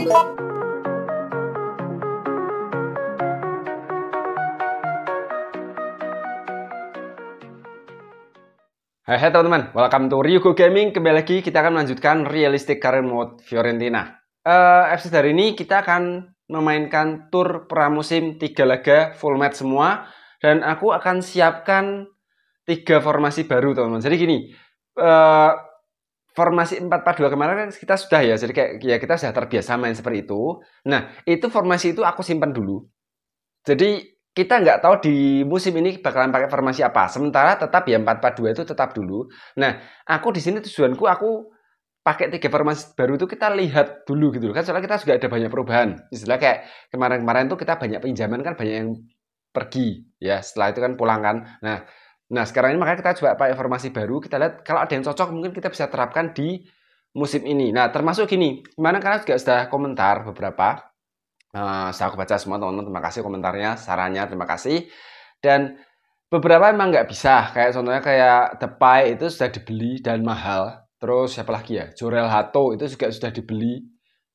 Hai, hai teman-teman, welcome to Ryugo Gaming. Kembali lagi kita akan melanjutkan realistic current mode Fiorentina. Uh, episode hari ini kita akan memainkan tur pramusim tiga laga full match semua dan aku akan siapkan tiga formasi baru teman-teman. Jadi gini, uh, formasi 442 kemarin kan kita sudah ya, jadi kayak ya kita sudah terbiasa main seperti itu. Nah, itu formasi itu aku simpan dulu. Jadi kita nggak tahu di musim ini bakalan pakai formasi apa. Sementara tetap ya 442 itu tetap dulu. Nah, aku di sini tujuanku aku pakai tiga formasi baru itu kita lihat dulu gitu kan soalnya kita juga ada banyak perubahan istilah kayak kemarin-kemarin tuh kita banyak pinjaman kan banyak yang pergi ya setelah itu kan pulang kan nah Nah, sekarang ini makanya kita coba pakai informasi baru, kita lihat kalau ada yang cocok mungkin kita bisa terapkan di musim ini. Nah, termasuk gini, Mana kalian juga sudah komentar beberapa. Uh, eh, saya aku baca semua teman-teman, terima kasih komentarnya, sarannya, terima kasih. Dan beberapa emang nggak bisa, kayak contohnya kayak tepai itu sudah dibeli dan mahal. Terus siapa lagi ya? Jorel Hato itu juga sudah dibeli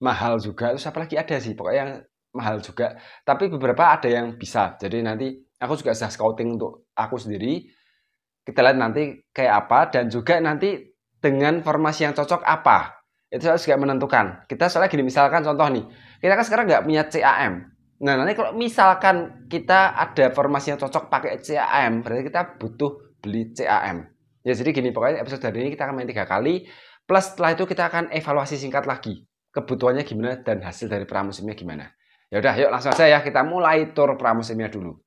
mahal juga. Terus siapa lagi ada sih? Pokoknya yang mahal juga. Tapi beberapa ada yang bisa. Jadi nanti aku juga sudah scouting untuk aku sendiri kita lihat nanti kayak apa dan juga nanti dengan formasi yang cocok apa itu harus juga menentukan kita soalnya gini misalkan contoh nih kita kan sekarang nggak punya CAM nah nanti kalau misalkan kita ada formasi yang cocok pakai CAM berarti kita butuh beli CAM ya jadi gini pokoknya episode dari ini kita akan main tiga kali plus setelah itu kita akan evaluasi singkat lagi kebutuhannya gimana dan hasil dari pramusimnya gimana ya udah yuk langsung aja ya kita mulai tur pramusimnya dulu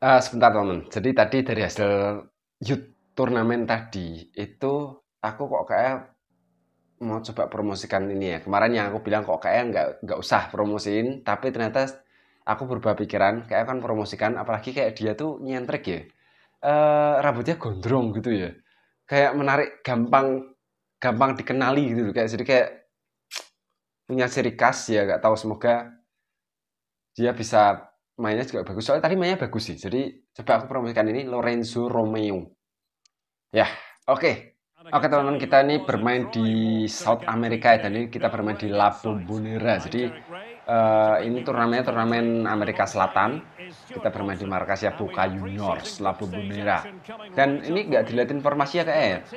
Uh, sebentar teman. Jadi tadi dari hasil youth turnamen tadi itu aku kok kayak mau coba promosikan ini ya. Kemarin yang aku bilang kok kayak nggak nggak usah promosiin, tapi ternyata aku berubah pikiran kayak kan promosikan. Apalagi kayak dia tuh nyentrik ya. Uh, rambutnya gondrong gitu ya. Kayak menarik gampang gampang dikenali gitu kayak jadi kayak punya ciri khas ya nggak tahu semoga dia bisa mainnya juga bagus. Soalnya tadi mainnya bagus sih. Jadi coba aku promosikan ini Lorenzo Romeo. Ya, oke. Okay. Oke okay, teman-teman kita ini bermain di South America dan ini kita bermain di La Bombonera. Jadi uh, ini turnamennya turnamen Amerika Selatan. Kita bermain di markasnya Boca Juniors La Bombonera. Dan ini nggak dilihat informasi ya kayak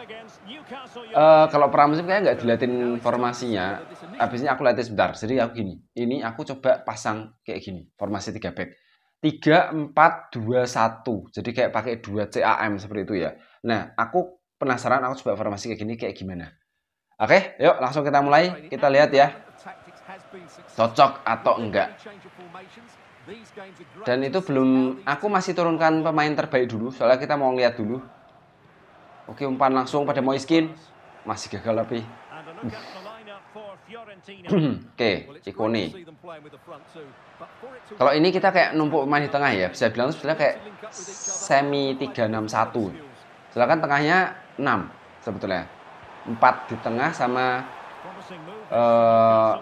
uh, kalau pramusim kayak nggak dilatih formasinya ini aku latih sebentar jadi aku gini ini aku coba pasang kayak gini formasi 3 back tiga empat dua satu jadi kayak pakai 2 CAM seperti itu ya nah aku penasaran aku coba formasi kayak gini kayak gimana oke okay, yuk langsung kita mulai kita lihat ya cocok atau enggak dan itu belum aku masih turunkan pemain terbaik dulu soalnya kita mau lihat dulu Oke umpan langsung pada Moiskin. Masih gagal tapi. Oke, Cikone. Kalau ini kita kayak numpuk pemain di tengah ya. Bisa bilang sebenarnya kayak semi 361. Silakan tengahnya 6 sebetulnya. 4 di tengah sama uh,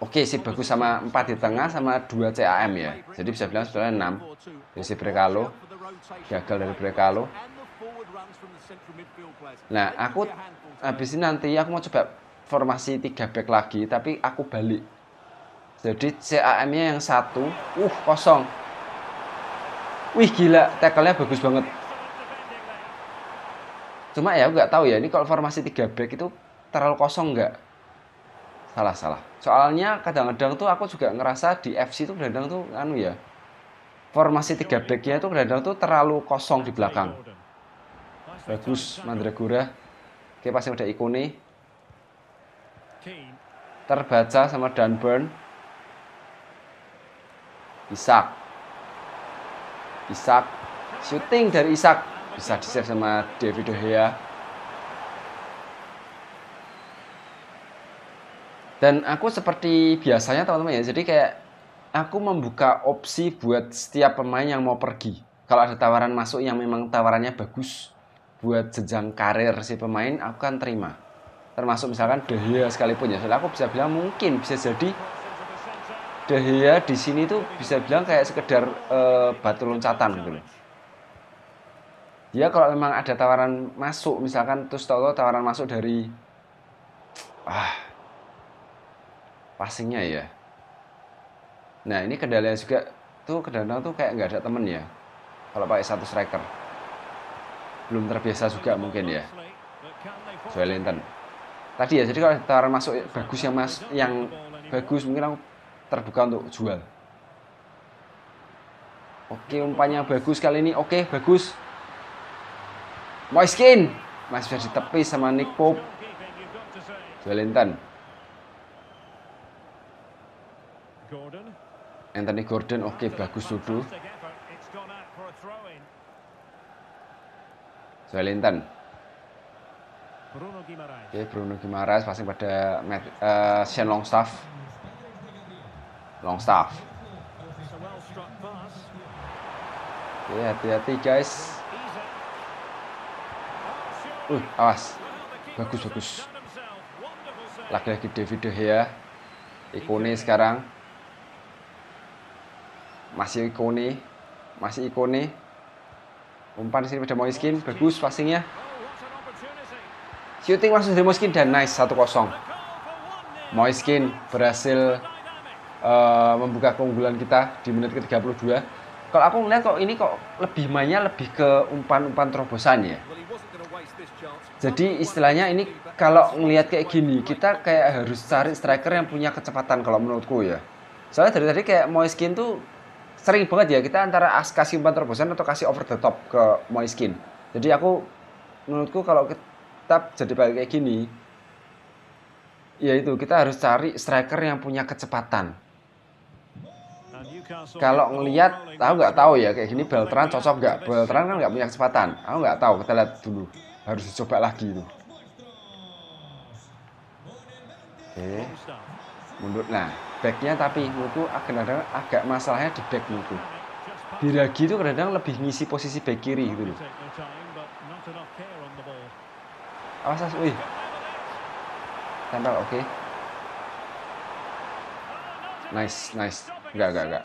Oke okay, sih bagus sama 4 di tengah sama 2 CAM ya. Jadi bisa bilang sebetulnya 6 dari si Brekalo. Gagal dari Brekalo. Nah, aku habis ini nanti aku mau coba formasi tiga back lagi, tapi aku balik. Jadi CAM-nya yang satu, uh kosong. Wih gila, tackle-nya bagus banget. Cuma ya aku nggak tahu ya, ini kalau formasi tiga back itu terlalu kosong nggak? Salah salah. Soalnya kadang-kadang tuh aku juga ngerasa di FC itu kadang, -kadang tuh anu ya, formasi tiga backnya itu kadang, kadang tuh terlalu kosong di belakang bagus Mandragora oke pasti udah Ikone terbaca sama Dunburn Isak Isak shooting dari Isak bisa di save sama David De Gea dan aku seperti biasanya teman-teman ya jadi kayak aku membuka opsi buat setiap pemain yang mau pergi kalau ada tawaran masuk yang memang tawarannya bagus buat jenjang karir si pemain aku kan terima termasuk misalkan Dehya sekalipun ya soalnya aku bisa bilang mungkin bisa jadi Dehya di sini tuh bisa bilang kayak sekedar uh, batu loncatan gitu loh ya, kalau memang ada tawaran masuk misalkan terus tahu tawaran masuk dari ah passingnya ya nah ini kendalanya juga tuh kendala tuh kayak nggak ada temen ya kalau pakai satu striker belum terbiasa juga mungkin ya Joelinton tadi ya jadi kalau tawaran masuk bagus yang mas yang bagus mungkin aku terbuka untuk jual oke umpannya bagus kali ini oke bagus Moiskin masih bisa ditepis sama Nick Pope Joelinton Anthony Gordon oke bagus duduk Joelinton. Bruno Gimaraes Oke, Bruno Gimaraes passing pada Matt, uh, eh, Shen Longstaff. Longstaff. Oke, hati-hati guys. Uh, awas. Bagus, bagus. Lagi-lagi David De Gea. Ikone sekarang. Masih ikone. Masih ikone. Umpan di sini pada Moiskin, bagus passingnya. Shooting langsung dari Moiskin dan nice 1-0. Moiskin berhasil uh, membuka keunggulan kita di menit ke-32. Kalau aku ngeliat kok ini kok lebih mainnya lebih ke umpan-umpan terobosan ya. Jadi istilahnya ini kalau ngeliat kayak gini, kita kayak harus cari striker yang punya kecepatan kalau menurutku ya. Soalnya dari tadi kayak Moiskin tuh sering banget ya kita antara kasih umpan terobosan atau kasih over the top ke Moiskin. Jadi aku menurutku kalau kita jadi balik kayak gini, ya itu kita harus cari striker yang punya kecepatan. Kalau ngelihat, tahu nggak tahu ya kayak gini Beltran cocok nggak? Beltran kan nggak punya kecepatan. Aku nggak tahu. Kita lihat dulu. Harus dicoba lagi itu. Oke, mundur. Nah, backnya tapi menurutku kadang-kadang agak masalahnya di back menurutku Biragi itu kadang-kadang lebih ngisi posisi back kiri gitu loh awas as wih tempel oke okay. nice nice enggak enggak enggak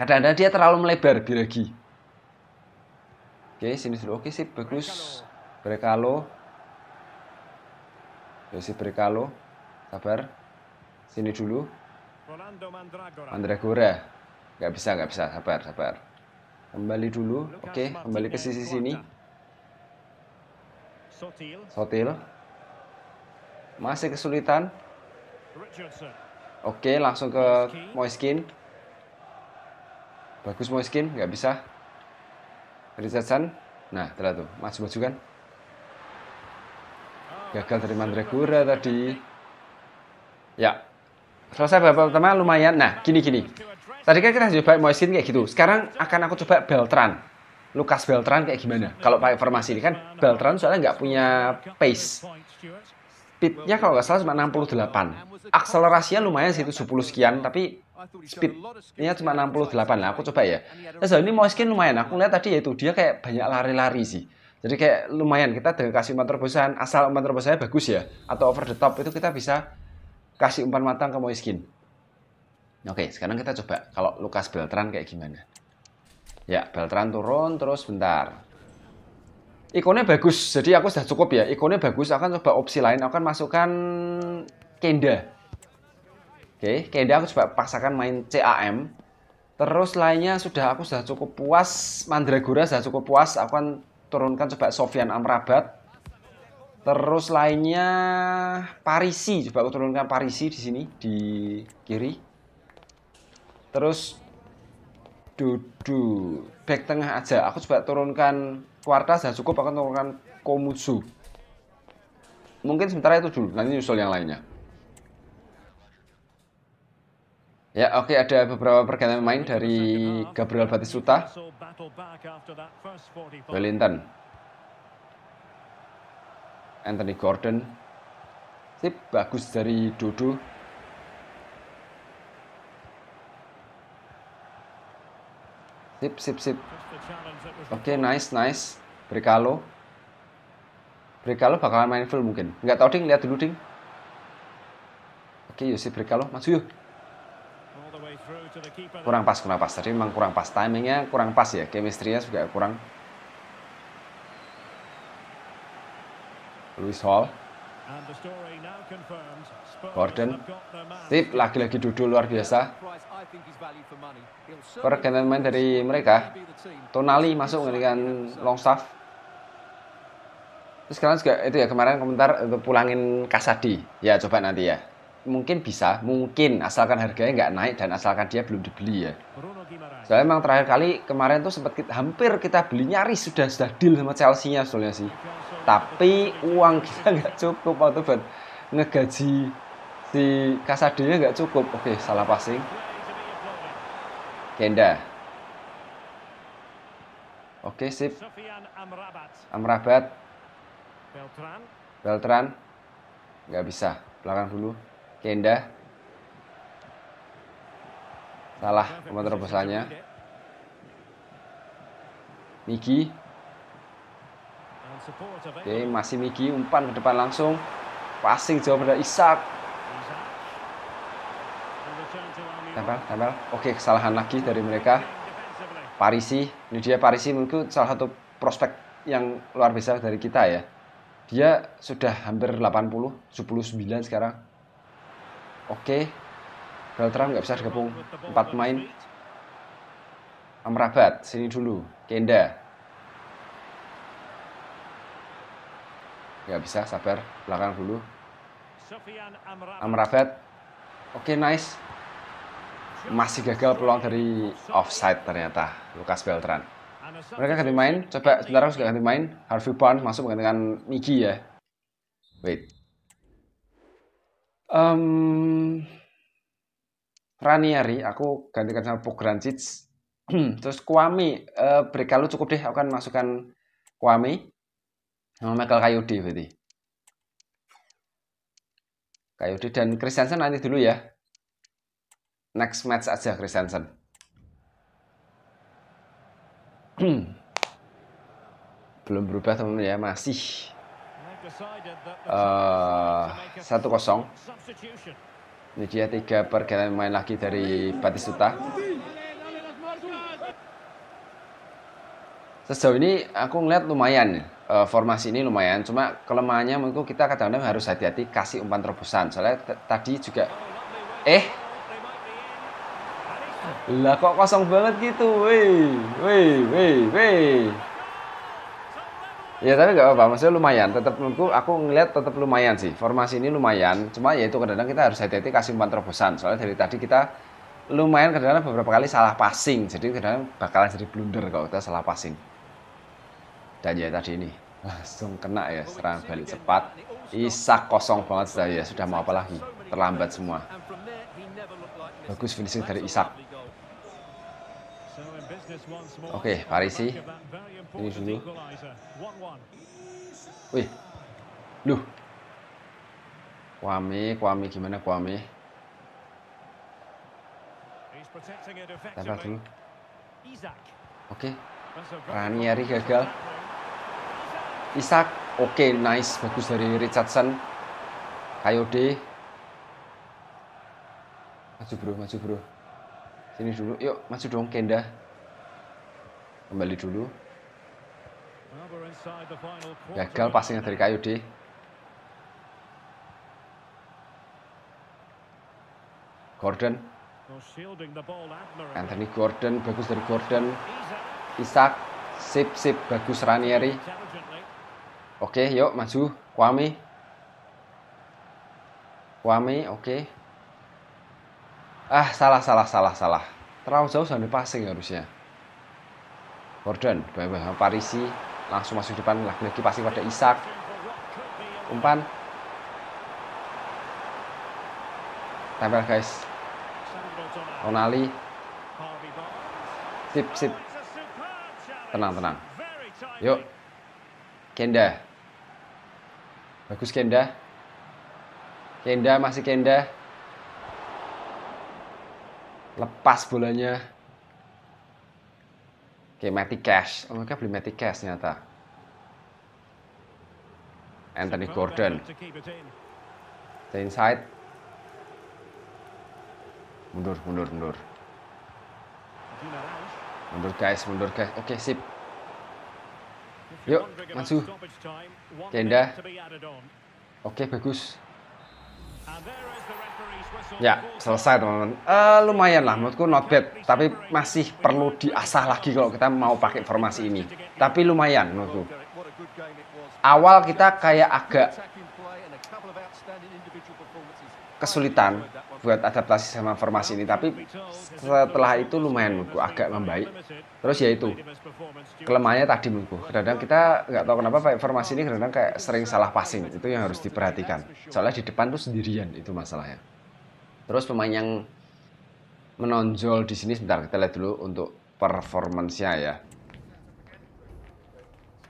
kadang-kadang dia terlalu melebar Biragi oke okay, sini dulu oke okay, sih bagus Brekalo Yosi Brekalo sabar Sini dulu. Mandragora. nggak bisa, nggak bisa. Sabar, sabar. Kembali dulu. Oke, kembali ke sisi sini. Sotil. Masih kesulitan. Oke, langsung ke Moiskin. Bagus Moiskin, nggak bisa. Richardson. Nah, terlalu, tuh. masuk maju kan. Ah, Gagal dari Mandragora tadi. Ya, selesai babak pertama lumayan nah gini gini tadi kan kita coba Moisin kayak gitu sekarang akan aku coba Beltran Lukas Beltran kayak gimana kalau pakai formasi ini kan Beltran soalnya nggak punya pace speednya kalau nggak salah cuma 68 akselerasinya lumayan sih itu 10 sekian tapi speednya cuma 68 lah aku coba ya nah so, ini Moiskin lumayan aku lihat tadi yaitu dia kayak banyak lari-lari sih jadi kayak lumayan kita dengan kasih umat terbosan asal umat terbosannya bagus ya atau over the top itu kita bisa kasih umpan matang ke Moiskin. Oke, sekarang kita coba kalau Lukas Beltran kayak gimana. Ya, Beltran turun terus bentar. Ikonnya bagus, jadi aku sudah cukup ya. Ikonnya bagus, akan coba opsi lain. Akan masukkan Kenda. Oke, Kenda aku coba paksakan main CAM. Terus lainnya sudah aku sudah cukup puas, Mandragora sudah cukup puas. Aku akan turunkan coba Sofian Amrabat. Terus lainnya Parisi, coba aku turunkan Parisi di sini di kiri. Terus Dudu back tengah aja. Aku coba turunkan Kuartas sudah cukup aku turunkan Komutsu. Mungkin sementara itu dulu, nanti nyusul yang lainnya. Ya, oke okay, ada beberapa pergantian main dari Gabriel Batistuta. Wellington Anthony Gordon sip bagus dari Dodo sip sip sip oke okay, nice nice Brekalo Brekalo bakalan main full mungkin nggak tahu ding lihat dulu ding oke okay, Yosip Brekalo Masuk, yuk kurang pas kurang pas tadi memang kurang pas timingnya kurang pas ya chemistry-nya juga kurang Luis Hall. Gordon. Sip, lagi-lagi duduk luar biasa. Pergantian main dari mereka. Tonali masuk dengan Longstaff. Terus sekarang juga itu ya kemarin komentar untuk pulangin Kasadi. Ya coba nanti ya mungkin bisa, mungkin asalkan harganya nggak naik dan asalkan dia belum dibeli ya. Soalnya emang terakhir kali kemarin tuh sempat kita, hampir kita beli nyaris sudah sudah deal sama Chelsea-nya soalnya sih. Tapi uang kita nggak cukup waktu buat ngegaji si Kasadenya nggak cukup. Oke, salah passing. Kenda. Oke, sip. Amrabat. Beltran. Beltran. Nggak bisa. Belakang dulu. Kenda. Salah sama terobosannya. Miki. Oke, masih Miki umpan ke depan langsung. Passing jauh pada Isak. Tempel, tempel. Oke, kesalahan lagi dari mereka. Parisi, ini dia Parisi mungkin salah satu prospek yang luar biasa dari kita ya. Dia sudah hampir 80, 79 sekarang Oke. Beltran nggak bisa digabung. Empat main, Amrabat, sini dulu. Kenda. Nggak bisa, sabar. Belakang dulu. Amrabat. Oke, nice. Masih gagal peluang dari offside ternyata. Lukas Beltran. Mereka ganti main. Coba sebentar harus ganti main. Harvey Barnes masuk dengan Miki ya. Wait. Um, Raniari, aku gantikan sama Pograncic. Terus Kwame, uh, eh, lu cukup deh, aku kan masukkan Kwame sama Michael Kayode berarti. Kayode dan Christiansen nanti dulu ya. Next match aja Christiansen. Belum berubah teman-teman ya, masih Eh, satu kosong. Ini dia tiga pergerakan main lagi dari Batistuta. Sejauh ini aku ngeliat lumayan uh, formasi ini lumayan. Cuma kelemahannya mungkin kita kadang-kadang harus hati-hati kasih umpan terobosan. Soalnya tadi juga eh lah kok kosong banget gitu. weh, weh, weh, weh ya tapi nggak apa-apa maksudnya lumayan tetap aku aku ngeliat tetap lumayan sih formasi ini lumayan cuma ya itu kadang-kadang kita harus hati-hati kasih umpan terobosan soalnya dari tadi kita lumayan kadang-kadang beberapa kali salah passing jadi kadang bakalan jadi blunder kalau kita salah passing dan ya tadi ini langsung kena ya serangan balik cepat Isak kosong banget sudah ya sudah mau apa lagi terlambat semua bagus finishing dari Isak oke okay, Parisi ini dulu Wih. Duh. Kwame, Kwame gimana Kwame? Tembak dulu. Oke. Okay. Ranieri gagal. Isak. Oke, okay, nice. Bagus dari Richardson. Kayode. Maju bro, maju bro. Sini dulu. Yuk, maju dong Kenda. Kembali dulu. Gagal passingnya dari Kayu di Gordon. Anthony Gordon, bagus dari Gordon. Isak, sip sip, bagus Ranieri. Oke, yuk maju. Kwame. Kwame, oke. Ah, salah, salah, salah, salah. Terlalu jauh sampai passing harusnya. Gordon, bawah Parisi, langsung masuk depan lagi-lagi pasti pada Isak umpan tempel guys Ronali sip sip tenang tenang yuk Kenda bagus Kenda Kenda masih Kenda lepas bolanya Oke, Matic Cash. Oh, mereka beli Matic Cash ternyata. Anthony Gordon. The inside. Mundur, mundur, mundur. Mundur guys, mundur guys. Oke, sip. Yuk, maju. Kenda. Oke, bagus. Ya, selesai teman-teman. Uh, lumayan lah, menurutku not bad. Tapi masih perlu diasah lagi kalau kita mau pakai formasi ini. Tapi lumayan menurutku. Awal kita kayak agak kesulitan buat adaptasi sama formasi ini. Tapi setelah itu lumayan menurutku agak membaik. Terus ya itu, kelemahannya tadi menurutku. Kadang-kadang kita nggak tahu kenapa pakai formasi ini kadang-kadang kayak sering salah passing. Itu yang harus diperhatikan. Soalnya di depan tuh sendirian itu masalahnya. Terus pemain yang menonjol di sini sebentar kita lihat dulu untuk performancenya ya.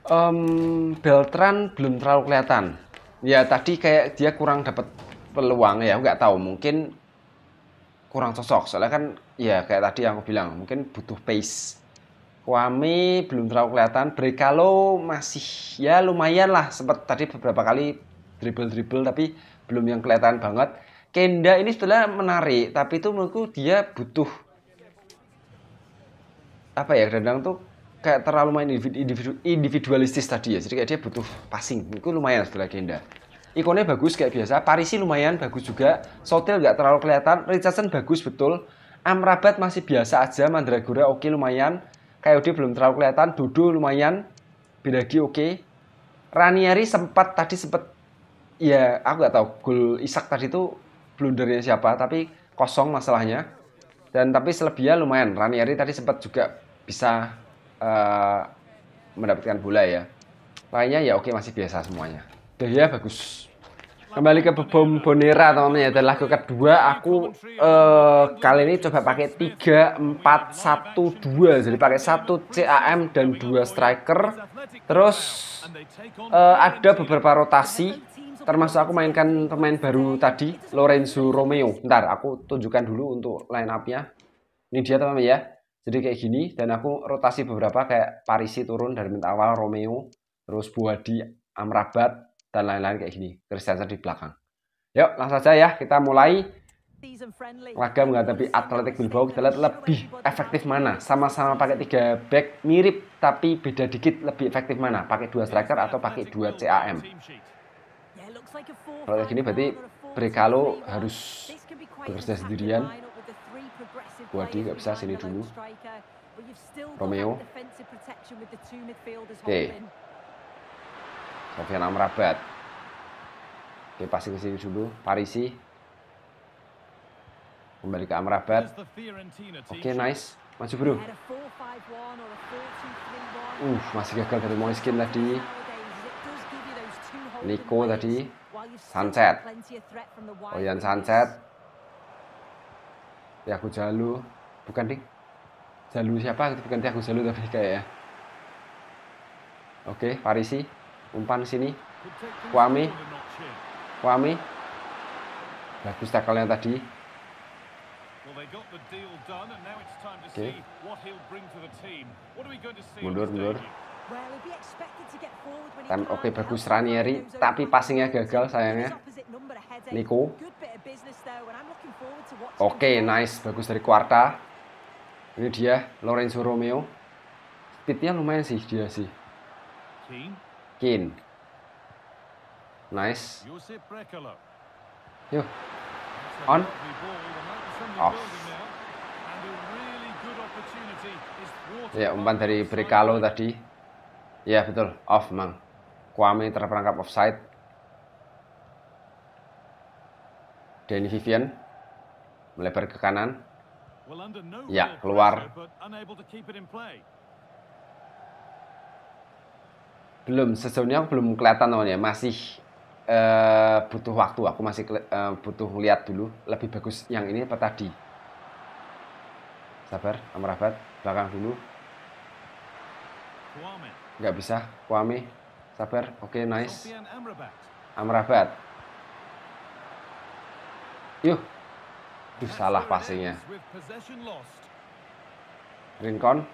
Um, Beltran belum terlalu kelihatan. Ya tadi kayak dia kurang dapat peluang ya, nggak tahu mungkin kurang cocok. Soalnya kan ya kayak tadi yang aku bilang mungkin butuh pace. Kwame belum terlalu kelihatan. Brekalo masih ya lumayan lah. Sempat tadi beberapa kali dribble dribble tapi belum yang kelihatan banget. Kenda ini setelah menarik, tapi itu menurutku dia butuh apa ya kadang tuh kayak terlalu main individu, individualistis tadi ya. Jadi kayak dia butuh passing. Itu lumayan setelah Kenda. Ikonnya bagus kayak biasa. Parisi lumayan bagus juga. Sotil nggak terlalu kelihatan. Richardson bagus betul. Amrabat masih biasa aja. Mandragora oke okay, lumayan. Kayode belum terlalu kelihatan. Dodo lumayan. Bidagi oke. Okay. Ranieri sempat tadi sempat ya aku nggak tahu gol Isak tadi tuh blundernya siapa tapi kosong masalahnya dan tapi selebihnya lumayan Ranieri tadi sempat juga bisa uh, mendapatkan bola ya lainnya ya oke masih biasa semuanya deh ya bagus kembali ke bom bonera teman-teman ya dan lagu kedua aku uh, kali ini coba pakai 3 4 1 2 jadi pakai 1 CAM dan 2 striker terus uh, ada beberapa rotasi termasuk aku mainkan pemain baru tadi Lorenzo Romeo ntar aku tunjukkan dulu untuk line up nya ini dia teman-teman ya jadi kayak gini dan aku rotasi beberapa kayak Parisi turun dari menit awal Romeo terus Buadi Amrabat dan lain-lain kayak gini Kristensen di belakang yuk langsung saja ya kita mulai laga menghadapi Atletik Bilbao kita lihat lebih efektif mana sama-sama pakai tiga back mirip tapi beda dikit lebih efektif mana pakai dua striker atau pakai dua CAM kalau kayak gini berarti Brekalo harus bekerja sendirian. Guardi nggak bisa sini dulu. Romeo. Oke. Okay. Sofian Amrabat. Oke, okay, pasti ke sini dulu. Parisi. Kembali ke Amrabat. Oke, okay, nice. Maju, bro. Uh, masih gagal dari Moiskin tadi. Nico tadi Sunset Oyan oh, Sunset Ya Tiago Jalu bukan ding Jalu siapa bukan Tiago Jalu tapi kayak ya Oke Parisi umpan sini Kwame Kwame bagus tackle yang tadi Oke. Mundur, mundur. Kan oke okay, bagus Ranieri, tapi passingnya gagal sayangnya. Eh? Nico. Oke, okay, nice. Bagus dari Quarta. Ini dia Lorenzo Romeo. Speednya lumayan sih dia sih. Kin. Nice. Yuk. On. Off. Ya, umpan dari Brekalo tadi. Ya betul, off mang. Kwame terperangkap offside. Danny Vivian melebar ke kanan. Ya, keluar. Belum, sejauhnya aku belum kelihatan namanya. Masih uh, butuh waktu. Aku masih uh, butuh lihat dulu. Lebih bagus yang ini apa tadi? Sabar, Amrabat. Belakang dulu. Kwame nggak bisa Kwame sabar oke okay, nice Amrabat yuk Duh, salah passingnya Rincon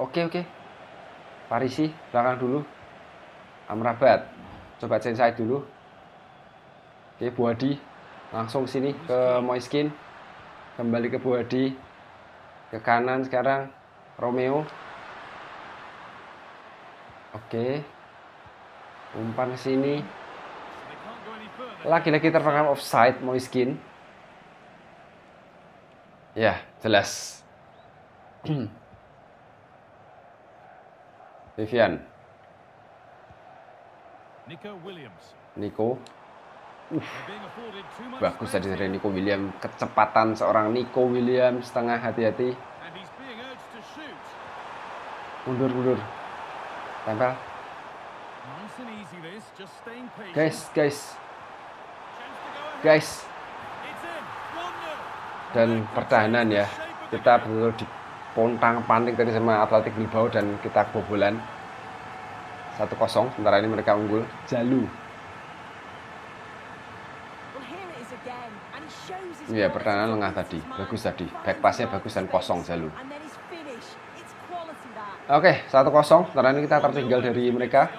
oke oke okay. Parisi belakang dulu Amrabat coba change side dulu oke okay, Buadi langsung sini ke Moiskin kembali ke Buadi ke kanan sekarang Romeo Oke. Umpan ke sini. Lagi-lagi terperangkap offside Moiskin. Ya, jelas. Vivian. Nico Williams. Nico. Uh, bagus tadi dari Nico Williams. Kecepatan seorang Nico Williams. setengah hati-hati. Mundur, mundur. Tempel. Guys, guys. Guys. Dan pertahanan ya. Kita betul-betul dipontang panting tadi sama Atletik Bilbao dan kita kebobolan. satu kosong sementara ini mereka unggul. Jalu. Iya, pertahanan lengah tadi. Bagus tadi. Back passnya bagus dan kosong Jalu. Oke, satu kosong. Karena ini kita tertinggal dari mereka.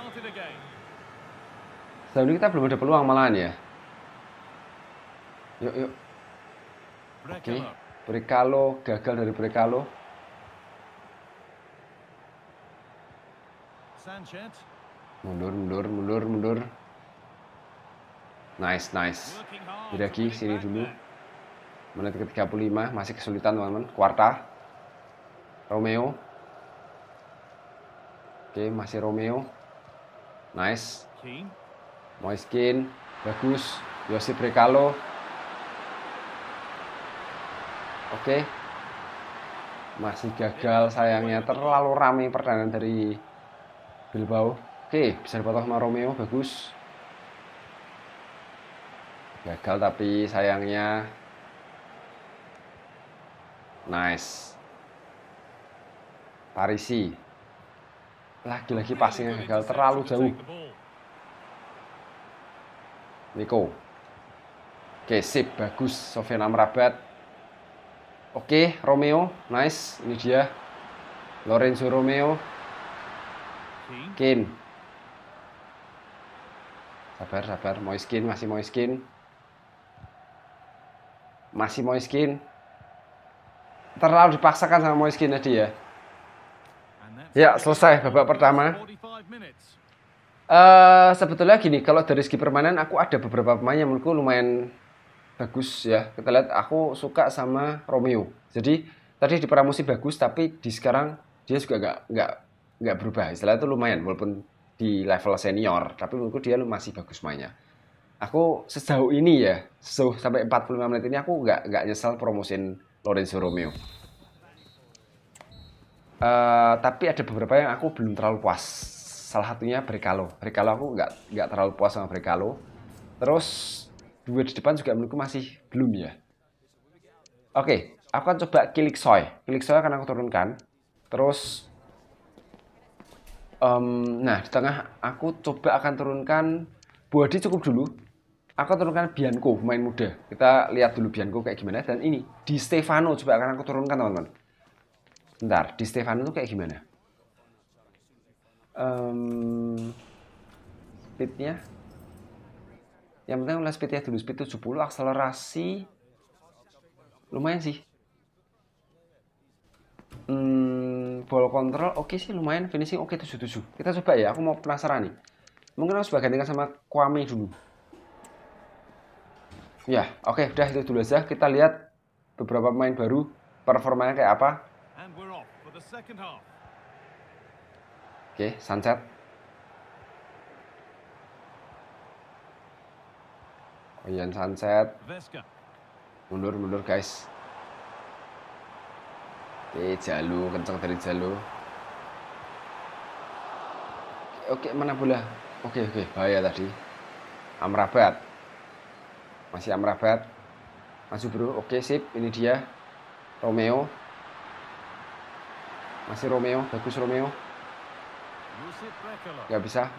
Sejauh ini kita belum ada peluang malahan ya. Yuk, yuk. Oke. Okay. Brekalo gagal dari Brekalo. Mundur, mundur, mundur, mundur. Nice, nice. Biragi sini dulu. Menit ke-35 masih kesulitan teman-teman. Kuarta. Romeo. Oke, okay, masih Romeo. Nice. Moiskin. Bagus. Yosip Rekalo. Oke. Okay. Masih gagal sayangnya. Terlalu rame pertahanan dari Bilbao. Oke, okay, bisa dipotong sama Romeo. Bagus. Gagal tapi sayangnya. Nice. Parisi lagi-lagi pasnya gagal terlalu jauh. Nico. Oke, sip. Bagus. Sofian Amrabat. Oke, Romeo. Nice. Ini dia. Lorenzo Romeo. Kane. Sabar, sabar. Moiskin, masih Moiskin. Masih Moiskin. Terlalu dipaksakan sama Moiskin tadi ya. Ya, selesai babak pertama. Uh, sebetulnya gini, kalau dari segi permainan aku ada beberapa pemain yang menurutku lumayan bagus ya. Kita lihat aku suka sama Romeo. Jadi tadi di pramusim bagus, tapi di sekarang dia juga nggak nggak nggak berubah. Setelah itu lumayan, walaupun di level senior, tapi menurutku dia masih bagus mainnya. Aku sejauh ini ya, sejauh sampai 45 menit ini aku nggak nggak nyesel promosin Lorenzo Romeo. Eh, tapi ada beberapa yang aku belum terlalu puas. Salah satunya Brekalo. Brekalo aku nggak nggak terlalu puas sama Brekalo. Terus dua di depan juga menurutku masih belum ya. Oke, okay, aku akan coba soy. Kiliksoy. soy akan aku turunkan. Terus, um, nah di tengah aku coba akan turunkan Body cukup dulu. Aku turunkan Bianco, pemain muda. Kita lihat dulu Bianco kayak gimana. Dan ini, di Stefano coba akan aku turunkan teman-teman. Bentar, di Stefano tuh kayak gimana? Um, speednya yang penting ulas speednya dulu speed 70 akselerasi lumayan sih Um, ball control oke okay sih lumayan finishing oke okay, 77 kita coba ya aku mau penasaran nih mungkin harus gantikan sama Kwame dulu ya oke okay, udah itu dulu aja kita lihat beberapa pemain baru performanya kayak apa Oke, sunset. Oh iya, sunset. Mundur, mundur guys. Oke, Jalu, kencang dari Jalu. Oke, oke mana bola? Oke, oke, bahaya tadi. Amrabat. Masih Amrabat. Masuk bro, oke sip, ini dia. Romeo. Masih Romeo, bagus Romeo. Gak bisa.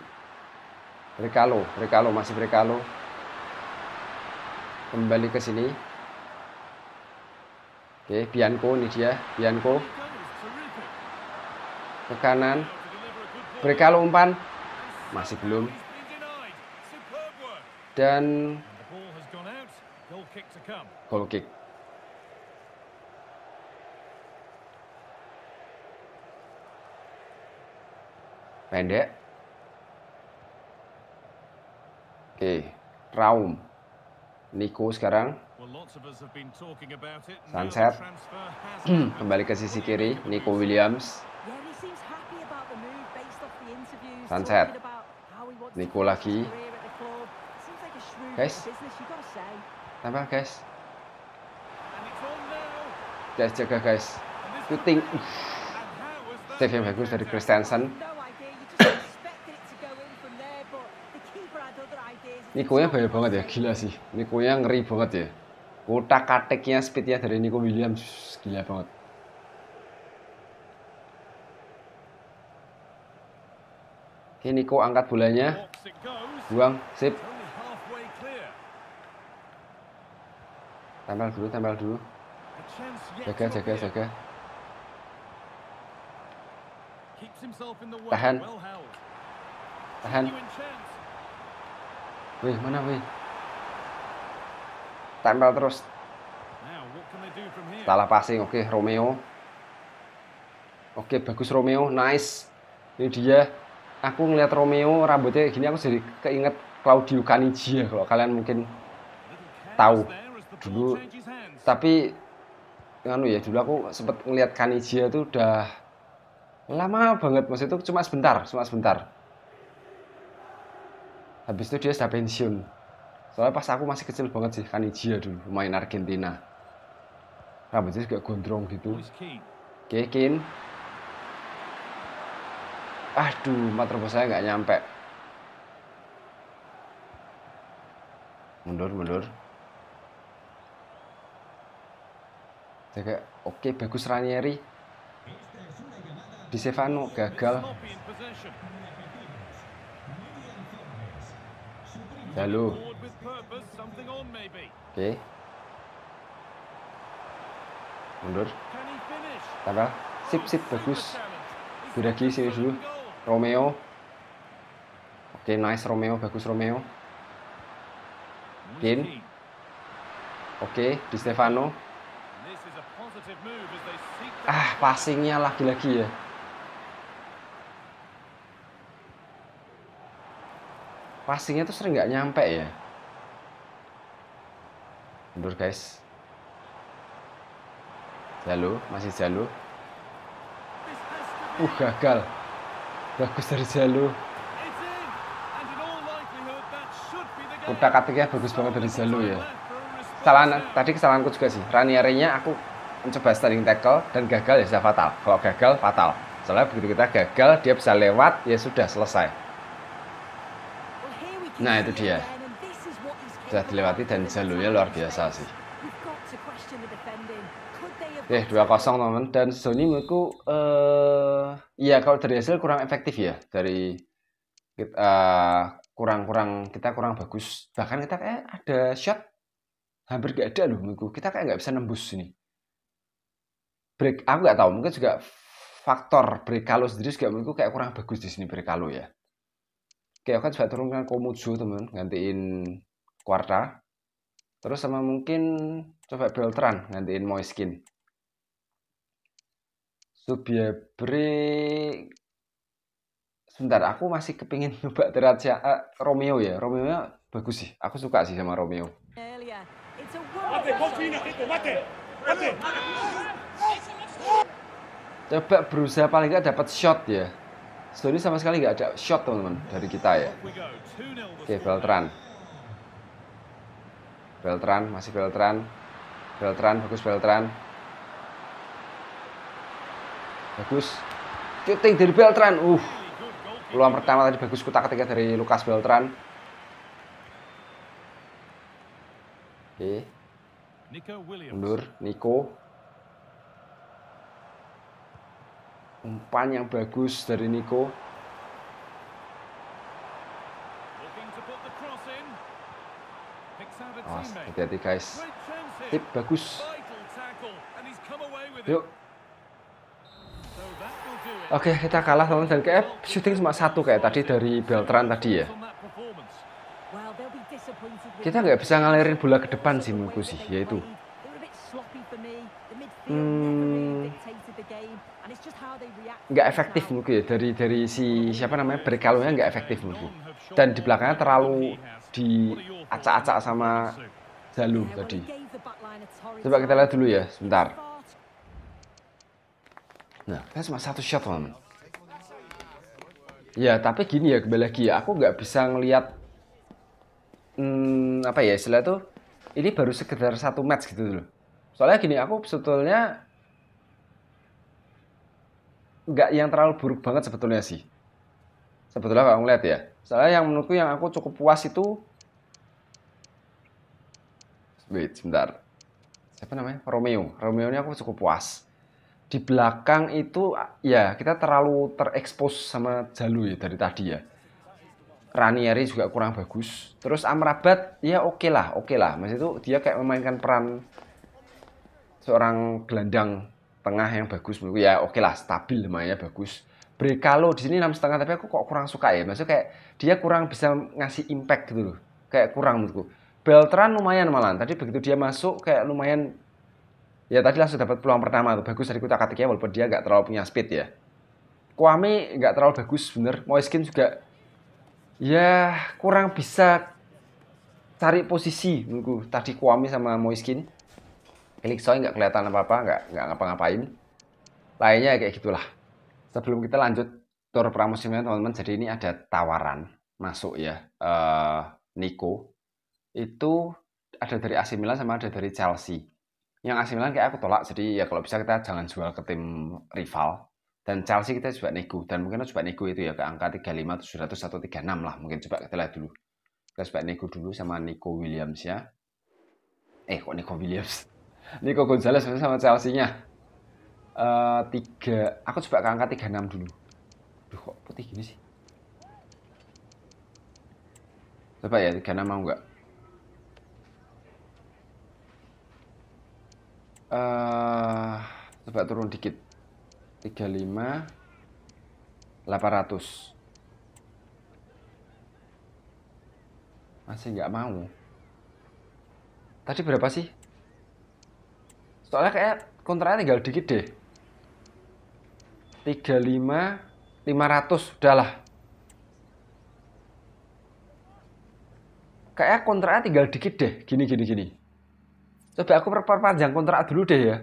Rekalo, Rekalo masih Rekalo. Kembali ke sini. Oke, Bianco ini dia, Bianco. Ke kanan. Rekalo umpan. Masih belum. Dan goal kick. pendek. Oke, Raum. Niko sekarang. Sunset. Kembali ke sisi kiri, Nico Williams. Sunset. Niko lagi. Guys. Tambah, guys. Guys, jaga, guys. Shooting. Save yang bagus dari Christensen. Nikonya banyak banget ya, gila sih. Nikonya ngeri banget ya. Kotak kateknya, speednya dari Niko Williams gila banget. Oke, Niko angkat bolanya. Buang, sip. Tempel dulu, tempel dulu. Jaga, jaga, jaga. Tahan. Tahan. Wih, mana wih? Tempel terus. Salah passing, oke okay, Romeo. Oke, okay, bagus Romeo, nice. Ini dia. Aku ngeliat Romeo rambutnya gini aku jadi keinget Claudio Canigia ya, kalau kalian mungkin tahu dulu. Tapi anu ya dulu aku sempat ngeliat Canigia itu udah lama banget maksud itu cuma sebentar, cuma sebentar habis itu dia sudah pensiun soalnya pas aku masih kecil banget sih kan Ijia dulu main Argentina rambutnya juga gondrong gitu oke Kin aduh matrobos saya nggak nyampe mundur mundur jaga oke bagus Ranieri di Stefano gagal Lalu. Oke. Mundur. Tabel. Sip, sip. Bagus. Biragi sini dulu. Romeo. Oke, nice Romeo. Bagus Romeo. Gain Oke, Di Stefano. Ah, passingnya lagi-lagi ya. passingnya tuh sering nggak nyampe ya mundur guys jalu masih jalu uh gagal bagus dari jalu udah katiknya bagus banget dari jalu ya kesalahan tadi kesalahanku juga sih Ranierinya aku mencoba standing tackle dan gagal ya sudah fatal kalau gagal fatal soalnya begitu kita gagal dia bisa lewat ya sudah selesai Nah itu dia. Sudah dilewati dan jalurnya luar biasa sih. Eh, 2-0 teman teman dan Sony menurutku uh, ya kalau dari hasil kurang efektif ya dari kita eh, kurang kurang kita kurang bagus bahkan kita kayak ada shot hampir gak ada loh menurutku kita kayak nggak bisa nembus sini break aku nggak tahu mungkin juga faktor break kalau sendiri juga menurutku kayak kurang bagus di sini break kalau ya Oke, coba turunkan turun kan teman gantiin Quarta. Terus sama mungkin coba Beltran gantiin Moiskin. Subiabri sebentar aku masih kepingin coba Teratsia uh, eh, Romeo ya Romeo nya bagus sih aku suka sih sama Romeo coba berusaha paling nggak dapat shot ya ini sama sekali nggak ada shot teman-teman dari kita ya. Oke Beltran. Beltran masih Beltran. Beltran bagus Beltran. Bagus. Shooting dari Beltran. Uh. Peluang pertama tadi bagus kutak ketiga dari Lukas Beltran. Oke. Mundur Nico. umpan yang bagus dari Nico awas hati-hati guys tip bagus yuk Oke, kita kalah lawan dan KF. Eh, shooting cuma satu kayak tadi dari Beltran tadi ya. Kita nggak bisa ngalirin bola ke depan sih menurutku sih, yaitu nggak efektif mungkin ya dari dari si siapa namanya berkalungnya nggak efektif mungkin dan di belakangnya terlalu di acak acak sama Zalu tadi coba kita lihat dulu ya sebentar nah kita cuma satu shot man. ya tapi gini ya kembali lagi ya aku nggak bisa ngelihat hmm, apa ya istilah tuh ini baru sekedar satu match gitu loh soalnya gini aku sebetulnya nggak yang terlalu buruk banget sebetulnya sih. Sebetulnya kalau ngeliat ya. Soalnya yang menurutku yang aku cukup puas itu wait sebentar. Siapa namanya? Romeo. Romeo ini aku cukup puas. Di belakang itu ya kita terlalu terekspos sama Jalu ya dari tadi ya. Ranieri juga kurang bagus. Terus Amrabat ya oke okay lah, oke okay lah. Mas itu dia kayak memainkan peran seorang gelandang tengah yang bagus menurutku ya oke okay lah stabil lumayan bagus Brekalo di sini enam setengah tapi aku kok kurang suka ya maksudnya kayak dia kurang bisa ngasih impact gitu loh kayak kurang menurutku Beltran lumayan malah tadi begitu dia masuk kayak lumayan ya tadi langsung dapat peluang pertama tuh bagus dari kutak katiknya walaupun dia nggak terlalu punya speed ya Kwame nggak terlalu bagus bener Moiskin juga ya kurang bisa cari posisi menurutku tadi Kwame sama Moiskin klik soalnya nggak kelihatan apa-apa, nggak -apa, ngapa-ngapain. Lainnya kayak gitulah. Sebelum kita lanjut tur pramusimnya teman-teman, jadi ini ada tawaran masuk ya uh, eh, Niko. itu ada dari AC Milan sama ada dari Chelsea. Yang AC Milan kayak aku tolak, jadi ya kalau bisa kita jangan jual ke tim rival. Dan Chelsea kita coba nego, dan mungkin coba nego itu ya ke angka 35, 700, 136 lah. Mungkin coba kita lihat dulu. Kita coba nego dulu sama Nico Williams ya. Eh kok Nico Williams? Nico Gonzalez sama Chelsea-nya. Uh, tiga, aku coba ke angka 36 dulu. Duh, kok putih gini sih? Coba ya, 36 mau nggak? Uh, coba turun dikit. 35 800. Masih nggak mau. Tadi berapa sih? Soalnya kayak kontraknya tinggal dikit deh. 35 500 udahlah. Kayak kontraknya tinggal dikit deh, gini gini gini. Coba aku perpanjang kontrak dulu deh ya.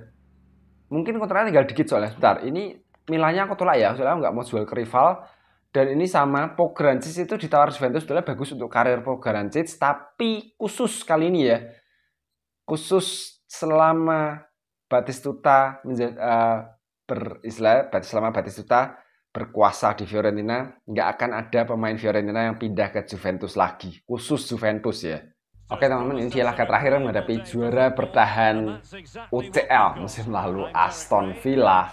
Mungkin kontraknya tinggal dikit soalnya. Bentar, ini nilainya aku tolak ya, soalnya nggak mau jual ke rival. Dan ini sama, Pograncic itu ditawar Juventus sebenarnya bagus untuk karir Pograncic, tapi khusus kali ini ya. Khusus selama Batistuta menjadi, uh, eh, berislah selama Batistuta berkuasa di Fiorentina nggak akan ada pemain Fiorentina yang pindah ke Juventus lagi khusus Juventus ya Oke teman-teman ini dia laga terakhir menghadapi juara bertahan UCL musim lalu Aston Villa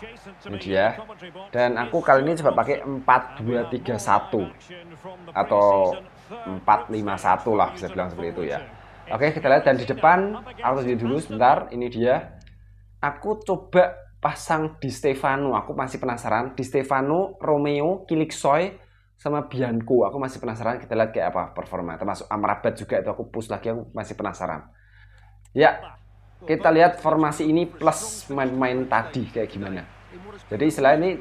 ini dia dan aku kali ini coba pakai 4231 atau 451 lah bisa bilang seperti itu ya Oke kita lihat dan di depan aku sendiri dulu sebentar ini dia aku coba pasang di Stefano. Aku masih penasaran di Stefano, Romeo, Kiliksoy sama Bianco. Aku masih penasaran kita lihat kayak apa performa. Termasuk Amrabat juga itu aku push lagi aku masih penasaran. Ya, kita lihat formasi ini plus main-main tadi kayak gimana. Jadi selain ini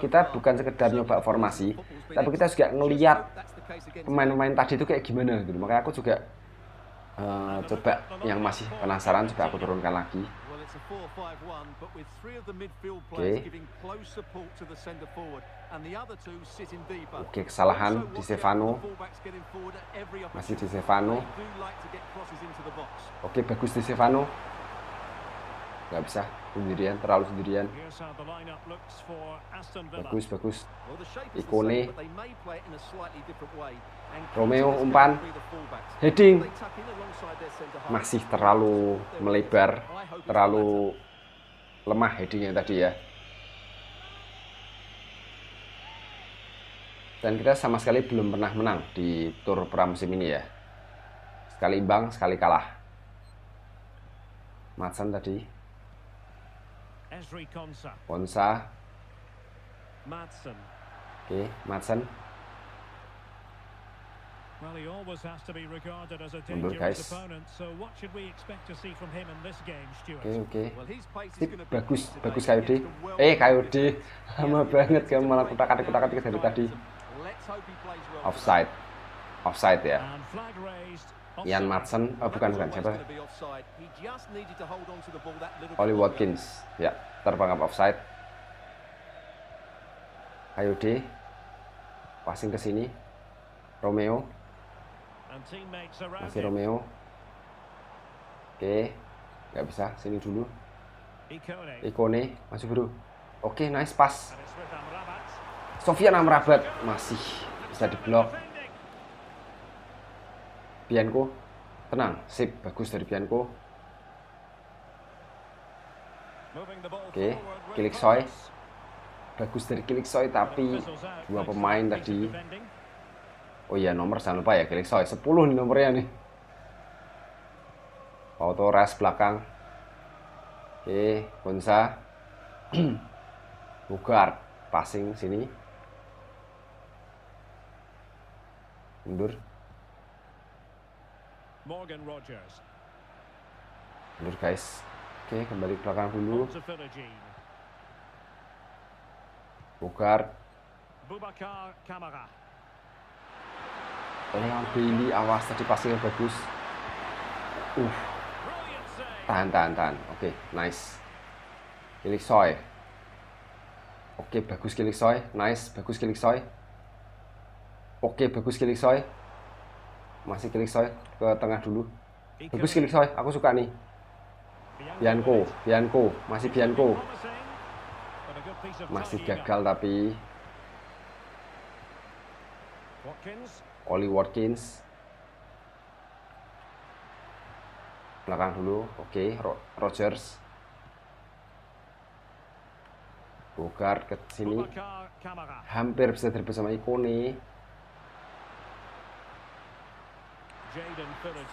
kita bukan sekedar nyoba formasi, tapi kita juga ngelihat pemain-pemain tadi itu kayak gimana gitu. Makanya aku juga uh, coba yang masih penasaran coba aku turunkan lagi. Oke. okay. Oke, okay, kesalahan di Stefano. Masih di Stefano. Oke, okay, bagus di Stefano nggak bisa sendirian terlalu sendirian bagus bagus Ikone Romeo umpan heading masih terlalu melebar terlalu lemah headingnya tadi ya dan kita sama sekali belum pernah menang di tur pramusim ini ya sekali imbang sekali kalah Matsan tadi Esri Konsa. Konsa. Madsen. Oke, Matson. Madsen. Well, he always has to be regarded as a dangerous opponent. So what should we expect to see from him in this game, Stuart? Oke, oke. Okay. Sip, bagus, bagus KUD. Eh, KUD. Lama banget kamu malah kutak-atik kutak-atik dari tadi. Offside. Offside ya. Ian Matson, oh, bukan bukan siapa? Oli Watkins, ya terpangkap offside. Ayo D, passing ke sini. Romeo, masih Romeo. Oke, nggak bisa, sini dulu. Ikone, masih bro. Oke, nice pass. Sofyan Amrabat masih bisa diblok. Bianco tenang sip bagus dari Bianco oke okay. kilik soy bagus dari kilik soy tapi dua pemain tadi oh iya nomor jangan lupa ya kilik soy 10 nih nomornya nih auto res belakang oke okay. Gonza Bugard passing sini mundur Morgan Rogers. Mundur guys. Oke, kembali ke belakang dulu. Bukar. Bubakar Kamara. Orang Billy awas tadi pasirnya bagus. Uh. Tahan, tahan, tahan. Oke, okay, nice. Kilik Soy. Oke, okay, bagus Kilik Soy. Nice, bagus Kilik Soy. Oke, okay, bagus Kilik Soy masih klik soy ke tengah dulu bagus klik soy aku suka nih Bianco Bianco masih Bianco masih gagal tapi Oli Watkins belakang dulu oke okay. Rogers Bogart ke sini hampir bisa terbesar sama nih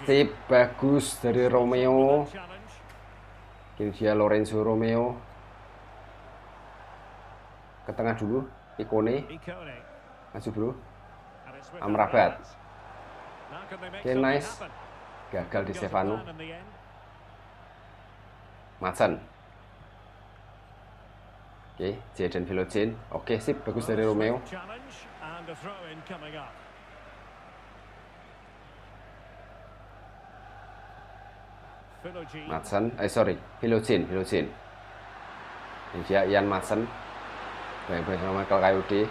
Sip, bagus dari Romeo. kini dia Lorenzo Romeo. Ke tengah dulu, Ikone. Maju bro. Amrabat. Oke, okay, nice. Gagal di Stefano. Matsan. Oke, okay, Jaden Velocin. Oke, okay, sip. Bagus dari Romeo. Madsen, eh sorry, Hilucin, Hilucin. Ini dia Ian Madsen. Baik, bersama Michael Kayudi.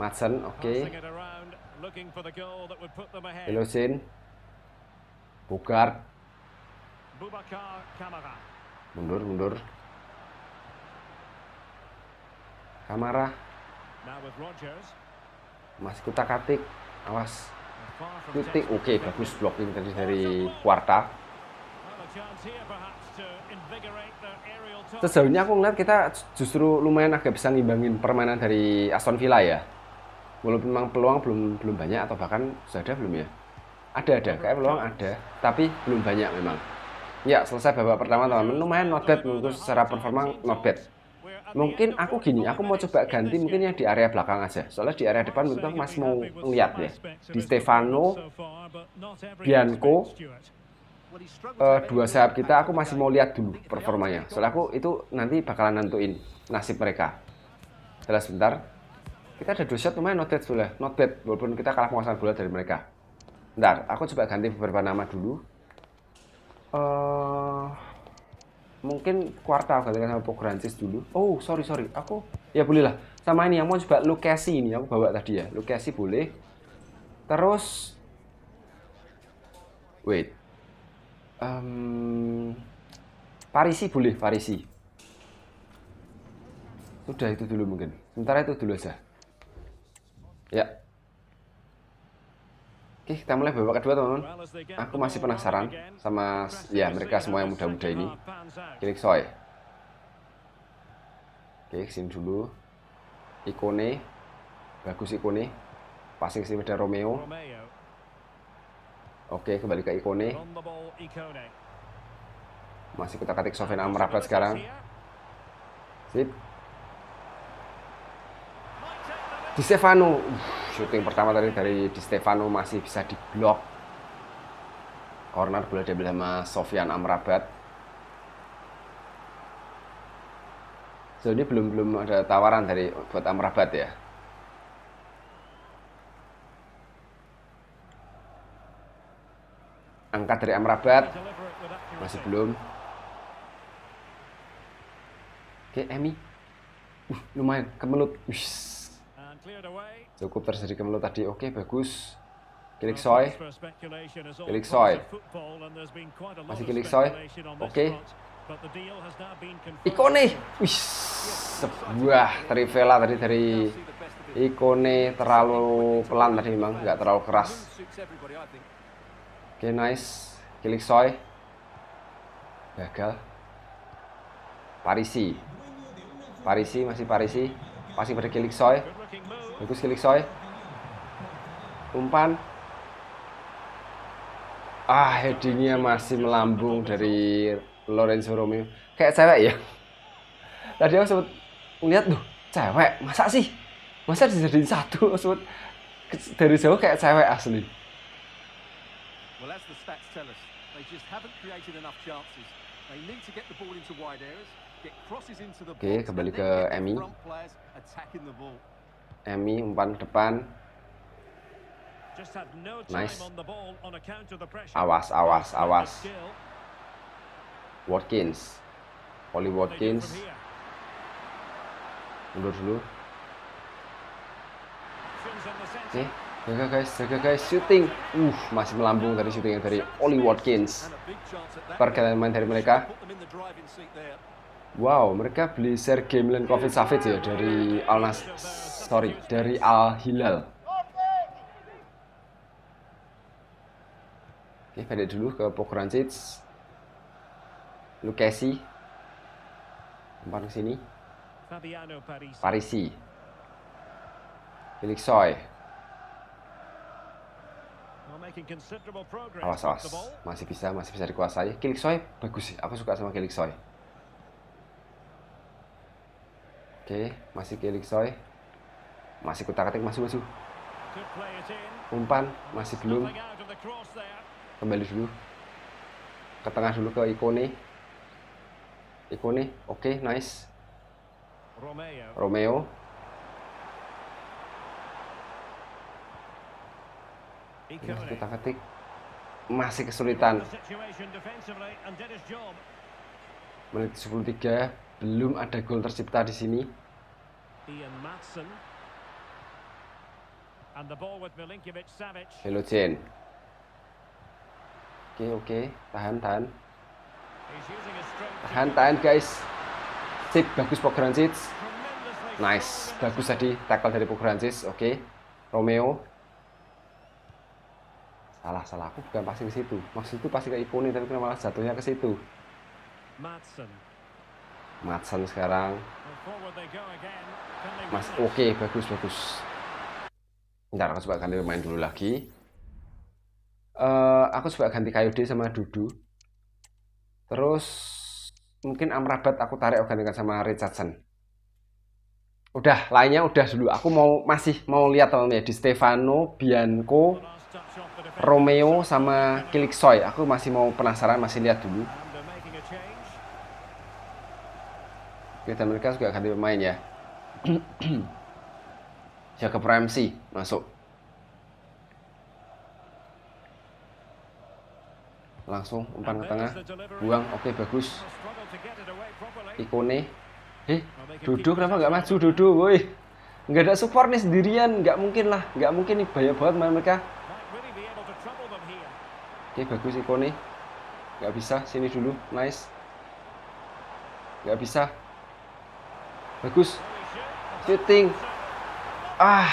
Madsen, oke. Okay. Hilucin. Mundur, mundur. Kamara. Masih kutak-atik. Awas titik oke okay, bagus blocking tadi dari Quarta. Sejauh ini aku ngeliat kita justru lumayan agak bisa ngimbangin permainan dari Aston Villa ya. Walaupun memang peluang belum belum banyak atau bahkan sudah ada belum ya? Ada ada, kayak peluang ada, tapi belum banyak memang. Ya selesai babak pertama teman-teman, lumayan not bad menurutku secara performa not bad mungkin aku gini, aku mau coba ganti mungkin yang di area belakang aja. Soalnya di area depan mungkin masih mau ngeliat ya. Di Stefano, Bianco, uh, dua sayap kita aku masih mau lihat dulu performanya. Soalnya aku itu nanti bakalan nentuin nasib mereka. Jelas sebentar. Kita ada dua shot lumayan not bad sudah. Not bad, walaupun kita kalah penguasaan bola dari mereka. Bentar, aku coba ganti beberapa nama dulu. Uh, mungkin kuartal katakan sama Pograncis dulu. Oh, sorry sorry, aku ya boleh lah. Sama ini yang mau coba Lukesi ini aku bawa tadi ya. Lukesi boleh. Terus wait. Um, Parisi boleh, Parisi. Sudah itu dulu mungkin. Sementara itu dulu aja. Ya. Oke, kita mulai babak kedua, teman-teman. Aku masih penasaran sama ya mereka semua yang muda-muda ini. klik Soy. Oke, sini dulu. Ikone. Bagus Ikone. Passing sini pada Romeo. Oke, kembali ke Ikone. Masih kita ketik Sofian Amrabat sekarang. Sip. Di Stefano shooting pertama tadi dari Di Stefano masih bisa diblok corner bola diambil sama Sofian Amrabat so ini belum belum ada tawaran dari buat Amrabat ya angkat dari Amrabat masih belum oke Emi uh, lumayan kemelut Ush. Cukup terjadi kemelut tadi. Oke, bagus. Kilik Soy. Kilik Soy. Masih Kilik Soy. Oke. Ikone. Wih, sebuah trivela tadi dari Ikone terlalu pelan tadi memang, nggak terlalu keras. Oke, nice. Kilik Soy. Gagal. Parisi. Parisi masih Parisi. Masih pada Kilik Soy. Bagus Kilik Soy. Umpan. Ah, headingnya masih melambung dari Lorenzo Romeo. Kayak cewek ya. Tadi aku sempat lihat tuh, cewek. Masa sih? Masa dijadiin satu? Sempat dari jauh kayak cewek asli. oke kembali ke Emi. Emi umpan depan. Nice. Awas, awas, awas. Watkins. Oli Watkins. Mundur dulu. Nih, jaga guys, jaga guys, shooting. Uh, masih melambung dari shooting dari Oli Watkins. Pergerakan main dari mereka. Wow, mereka beli Sergei Milenkovic Savic ya dari Al Nas sorry, dari Al Hilal. Oke, pendek dulu ke Pokrancic. Lukesi. Umpan ke sini. Parisi. Felix Soy. Awas, awas. Masih bisa, masih bisa dikuasai. Felix Soy bagus sih. Aku suka sama Felix Soy. Oke, masih ke Elixoy. Masih kutak-atik, masuk, masuk. Umpan, masih belum. Kembali dulu. Ke tengah dulu ke Ikone. Ikone, oke, nice. Romeo. Masih kita ketik masih kesulitan. Menit 103 belum ada gol tercipta di sini. Ian Matson. And the ball with Milinkovic Savic. Hello, Chen. Oke, okay, oke. Okay. Tahan, tahan. Tahan, tahan, guys. Sip, bagus Francis. Nice. Bagus tadi tackle dari Pograncic. Oke. Okay. Romeo. Salah, salah. Aku bukan pasti ke situ. Maksud itu pasti ke Ipone, tapi kenapa malah jatuhnya ke situ. Madsen sekarang Mas oke okay, bagus bagus ntar aku coba ganti pemain dulu lagi uh, aku coba ganti Kayode sama Dudu terus mungkin Amrabat aku tarik aku gantikan sama Richardson udah lainnya udah dulu aku mau masih mau lihat teman ya di Stefano Bianco Romeo sama Kiliksoy aku masih mau penasaran masih lihat dulu kita mereka juga ganti pemain ya Jacob Ramsey masuk langsung umpan ke tengah buang oke okay, bagus ikone eh duduk kenapa nggak maju duduk woi nggak ada support nih sendirian nggak mungkin lah nggak mungkin nih banyak banget main mereka oke bagus ikone nggak bisa sini dulu nice nggak bisa Bagus. Shooting. Ah.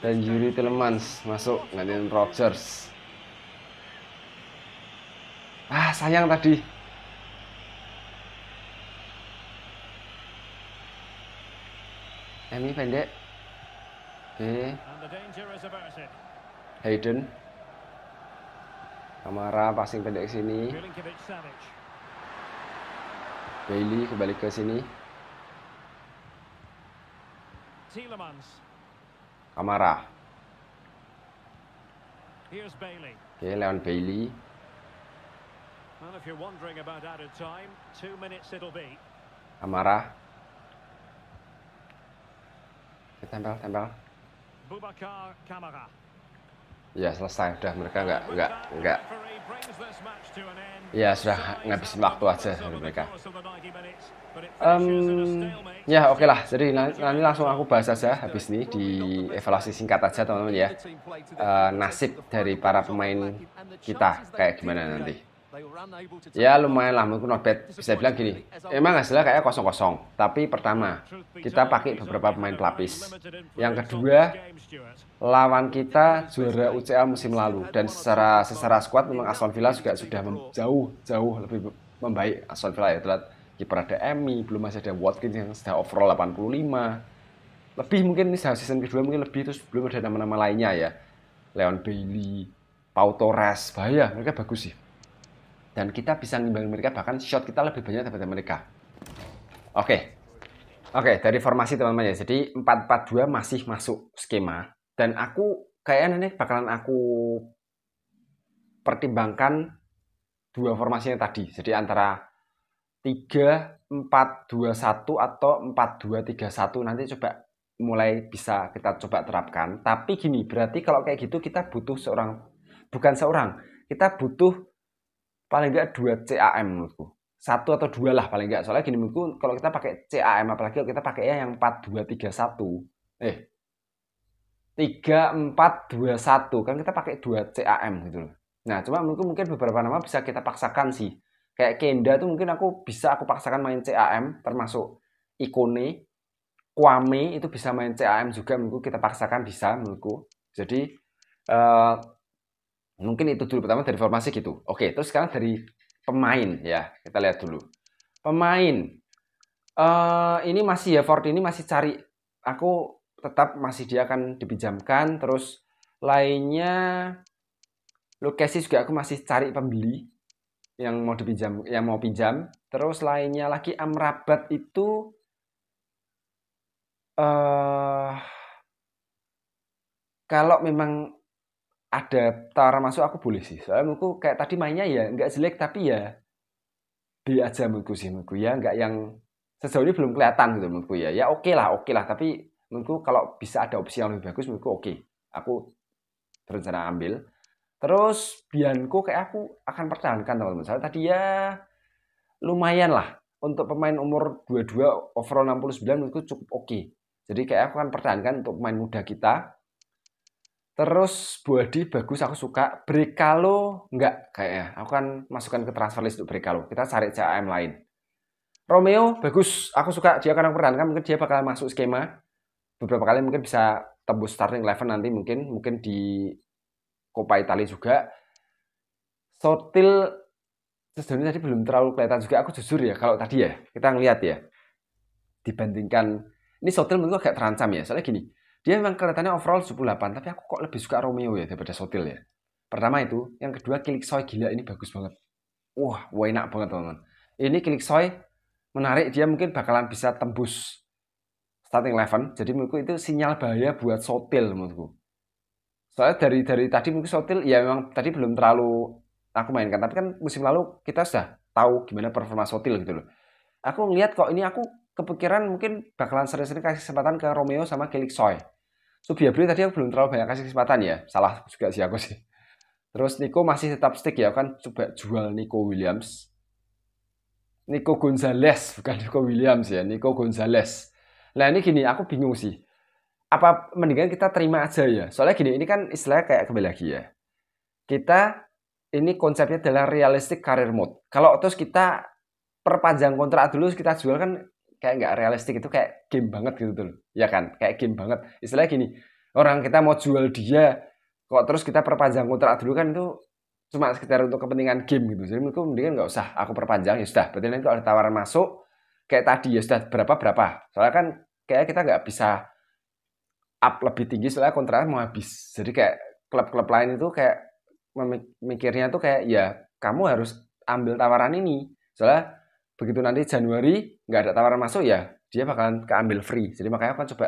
Dan Yuri Telemans masuk dengan Rogers. Ah, sayang tadi. Emi pendek. Oke. Okay. Hayden. Kamara passing pendek sini. Bailey kembali ke sini. Kamara. Okay, Leon Bailey. if Kamara. Tempel, tempel ya selesai udah mereka nggak nggak nggak ya sudah ngabisin waktu aja dari mereka um, ya oke okay lah jadi nanti langsung aku bahas aja habis ini di evaluasi singkat aja teman-teman ya uh, nasib dari para pemain kita kayak gimana nanti ya lumayan lah mungkin not bad bisa bilang gini emang hasilnya kayak kosong-kosong tapi pertama kita pakai beberapa pemain pelapis yang kedua lawan kita juara UCL musim lalu dan secara secara squad memang Aston Villa juga sudah jauh jauh lebih membaik Aston Villa ya Terlihat kiper ada Emi belum masih ada Watkins yang sudah overall 85 lebih mungkin ini season kedua mungkin lebih terus belum ada nama-nama lainnya ya Leon Bailey Pau Torres bahaya mereka bagus sih dan kita bisa ngimbangi mereka bahkan shot kita lebih banyak daripada mereka. Oke. Okay. Oke, okay, dari formasi teman-teman ya. Jadi 442 masih masuk skema dan aku kayaknya nih bakalan aku pertimbangkan dua formasinya tadi. Jadi antara 3 4 2 1 atau 4 2 3 1 nanti coba mulai bisa kita coba terapkan. Tapi gini, berarti kalau kayak gitu kita butuh seorang bukan seorang, kita butuh paling nggak dua CAM menurutku satu atau dua lah paling nggak soalnya gini menurutku kalau kita pakai CAM apalagi kalau kita pakai yang empat dua tiga satu eh tiga empat dua satu kan kita pakai dua CAM gitu loh nah cuma menurutku mungkin beberapa nama bisa kita paksakan sih kayak Kenda tuh mungkin aku bisa aku paksakan main CAM termasuk Ikone Kwame itu bisa main CAM juga menurutku kita paksakan bisa menurutku jadi uh, Mungkin itu dulu pertama dari formasi gitu. Oke, terus sekarang dari pemain ya. Kita lihat dulu. Pemain. Uh, ini masih ya Ford ini masih cari aku tetap masih dia akan dipinjamkan terus lainnya lokasi juga aku masih cari pembeli yang mau dipinjam yang mau pinjam terus lainnya lagi Amrabat itu uh, kalau memang ada tawaran masuk aku boleh sih soalnya menurutku kayak tadi mainnya ya nggak jelek tapi ya di aja menurutku sih menurutku ya nggak yang sejauh ini belum kelihatan gitu menurutku ya ya oke okay lah oke okay lah tapi menurutku kalau bisa ada opsi yang lebih bagus menurutku oke okay. aku berencana ambil terus Bianco kayak aku akan pertahankan teman-teman saya tadi ya lumayan lah untuk pemain umur 22 overall 69 menurutku cukup oke okay. jadi kayak aku akan pertahankan untuk pemain muda kita Terus Buadi bagus aku suka. Brekalo enggak kayaknya. Aku kan masukkan ke transfer list untuk Brekalo. Kita cari CAM lain. Romeo bagus. Aku suka dia kadang peran kan mungkin dia bakal masuk skema beberapa kali mungkin bisa tembus starting level nanti mungkin mungkin di Coppa Italia juga. Sotil sebenarnya tadi belum terlalu kelihatan juga aku jujur ya kalau tadi ya kita ngelihat ya dibandingkan ini Sotil menurutku agak terancam ya soalnya gini dia memang kelihatannya overall 78, tapi aku kok lebih suka Romeo ya daripada Sotil ya. Pertama itu, yang kedua soy gila ini bagus banget. Wah, wah enak banget teman-teman. Ini soy menarik, dia mungkin bakalan bisa tembus starting eleven. Jadi menurutku itu sinyal bahaya buat Sotil menurutku. Soalnya dari dari tadi mungkin Sotil ya memang tadi belum terlalu aku mainkan, tapi kan musim lalu kita sudah tahu gimana performa Sotil gitu loh. Aku ngeliat kok ini aku kepikiran mungkin bakalan sering-sering kasih kesempatan ke Romeo sama Kelik Soy. Biabri tadi aku belum terlalu banyak kasih kesempatan ya. Salah juga sih aku sih. Terus Nico masih tetap stick ya. kan coba jual Nico Williams. Nico Gonzalez bukan Nico Williams ya. Nico Gonzalez. Nah ini gini, aku bingung sih. Apa mendingan kita terima aja ya? Soalnya gini, ini kan istilahnya kayak kembali lagi ya. Kita ini konsepnya adalah realistic career mode. Kalau terus kita perpanjang kontrak dulu kita jual kan kayak nggak realistik itu kayak game banget gitu tuh ya kan kayak game banget istilah gini orang kita mau jual dia kok terus kita perpanjang kontrak dulu kan itu cuma sekitar untuk kepentingan game gitu jadi menurutku mendingan nggak usah aku perpanjang ya sudah berarti nanti kalau ada tawaran masuk kayak tadi ya sudah berapa berapa soalnya kan kayak kita nggak bisa up lebih tinggi soalnya kontraknya mau habis jadi kayak klub-klub lain itu kayak memikirnya tuh kayak ya kamu harus ambil tawaran ini soalnya begitu nanti Januari nggak ada tawaran masuk ya dia bakalan keambil free jadi makanya aku kan coba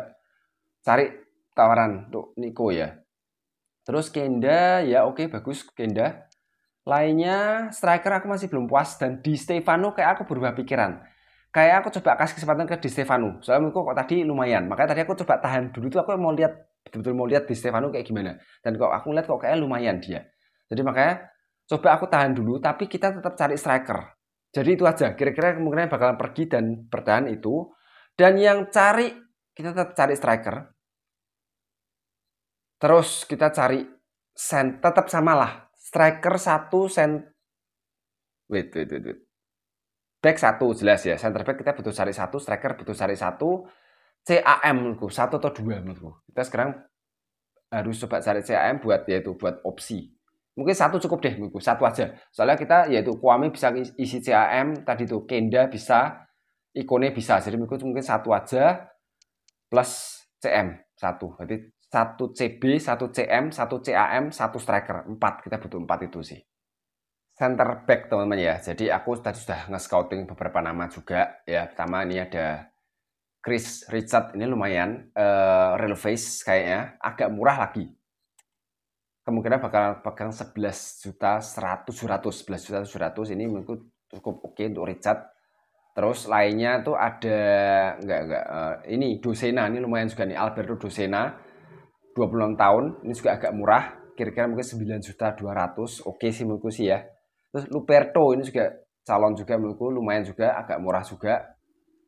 cari tawaran untuk Niko ya terus Kenda ya oke okay, bagus Kenda lainnya striker aku masih belum puas dan di Stefano kayak aku berubah pikiran kayak aku coba kasih kesempatan ke di Stefano soalnya menurutku kok tadi lumayan makanya tadi aku coba tahan dulu tuh aku mau lihat betul-betul mau lihat di Stefano kayak gimana dan kok aku lihat kok kayak lumayan dia jadi makanya coba aku tahan dulu tapi kita tetap cari striker jadi itu aja. Kira-kira kemungkinan bakalan pergi dan bertahan itu. Dan yang cari kita tetap cari striker. Terus kita cari sen tetap samalah striker satu sen wait wait wait, wait. back satu jelas ya center back kita butuh cari satu striker butuh cari satu CAM menurutku satu atau dua menurutku kita sekarang harus coba cari CAM buat yaitu buat opsi Mungkin satu cukup deh buku satu aja. Soalnya kita yaitu Kuami bisa isi CAM, tadi tuh Kenda bisa, Ikone bisa. Jadi mungkin satu aja plus CM, satu. jadi satu CB, satu CM, satu CAM, satu striker. Empat, kita butuh empat itu sih. Center back teman-teman ya. Jadi aku tadi sudah nge-scouting beberapa nama juga. Ya, pertama ini ada Chris Richard ini lumayan uh, real face kayaknya agak murah lagi kemungkinan bakal pegang 11 juta 100 700 11 juta 700 ini menurutku cukup oke okay untuk Richard terus lainnya tuh ada enggak enggak uh, ini Dosena ini lumayan juga nih Alberto Dosena 26 tahun ini juga agak murah kira-kira mungkin 9 juta 200 oke okay sih menurutku sih ya terus Luperto ini juga calon juga menurutku lumayan juga agak murah juga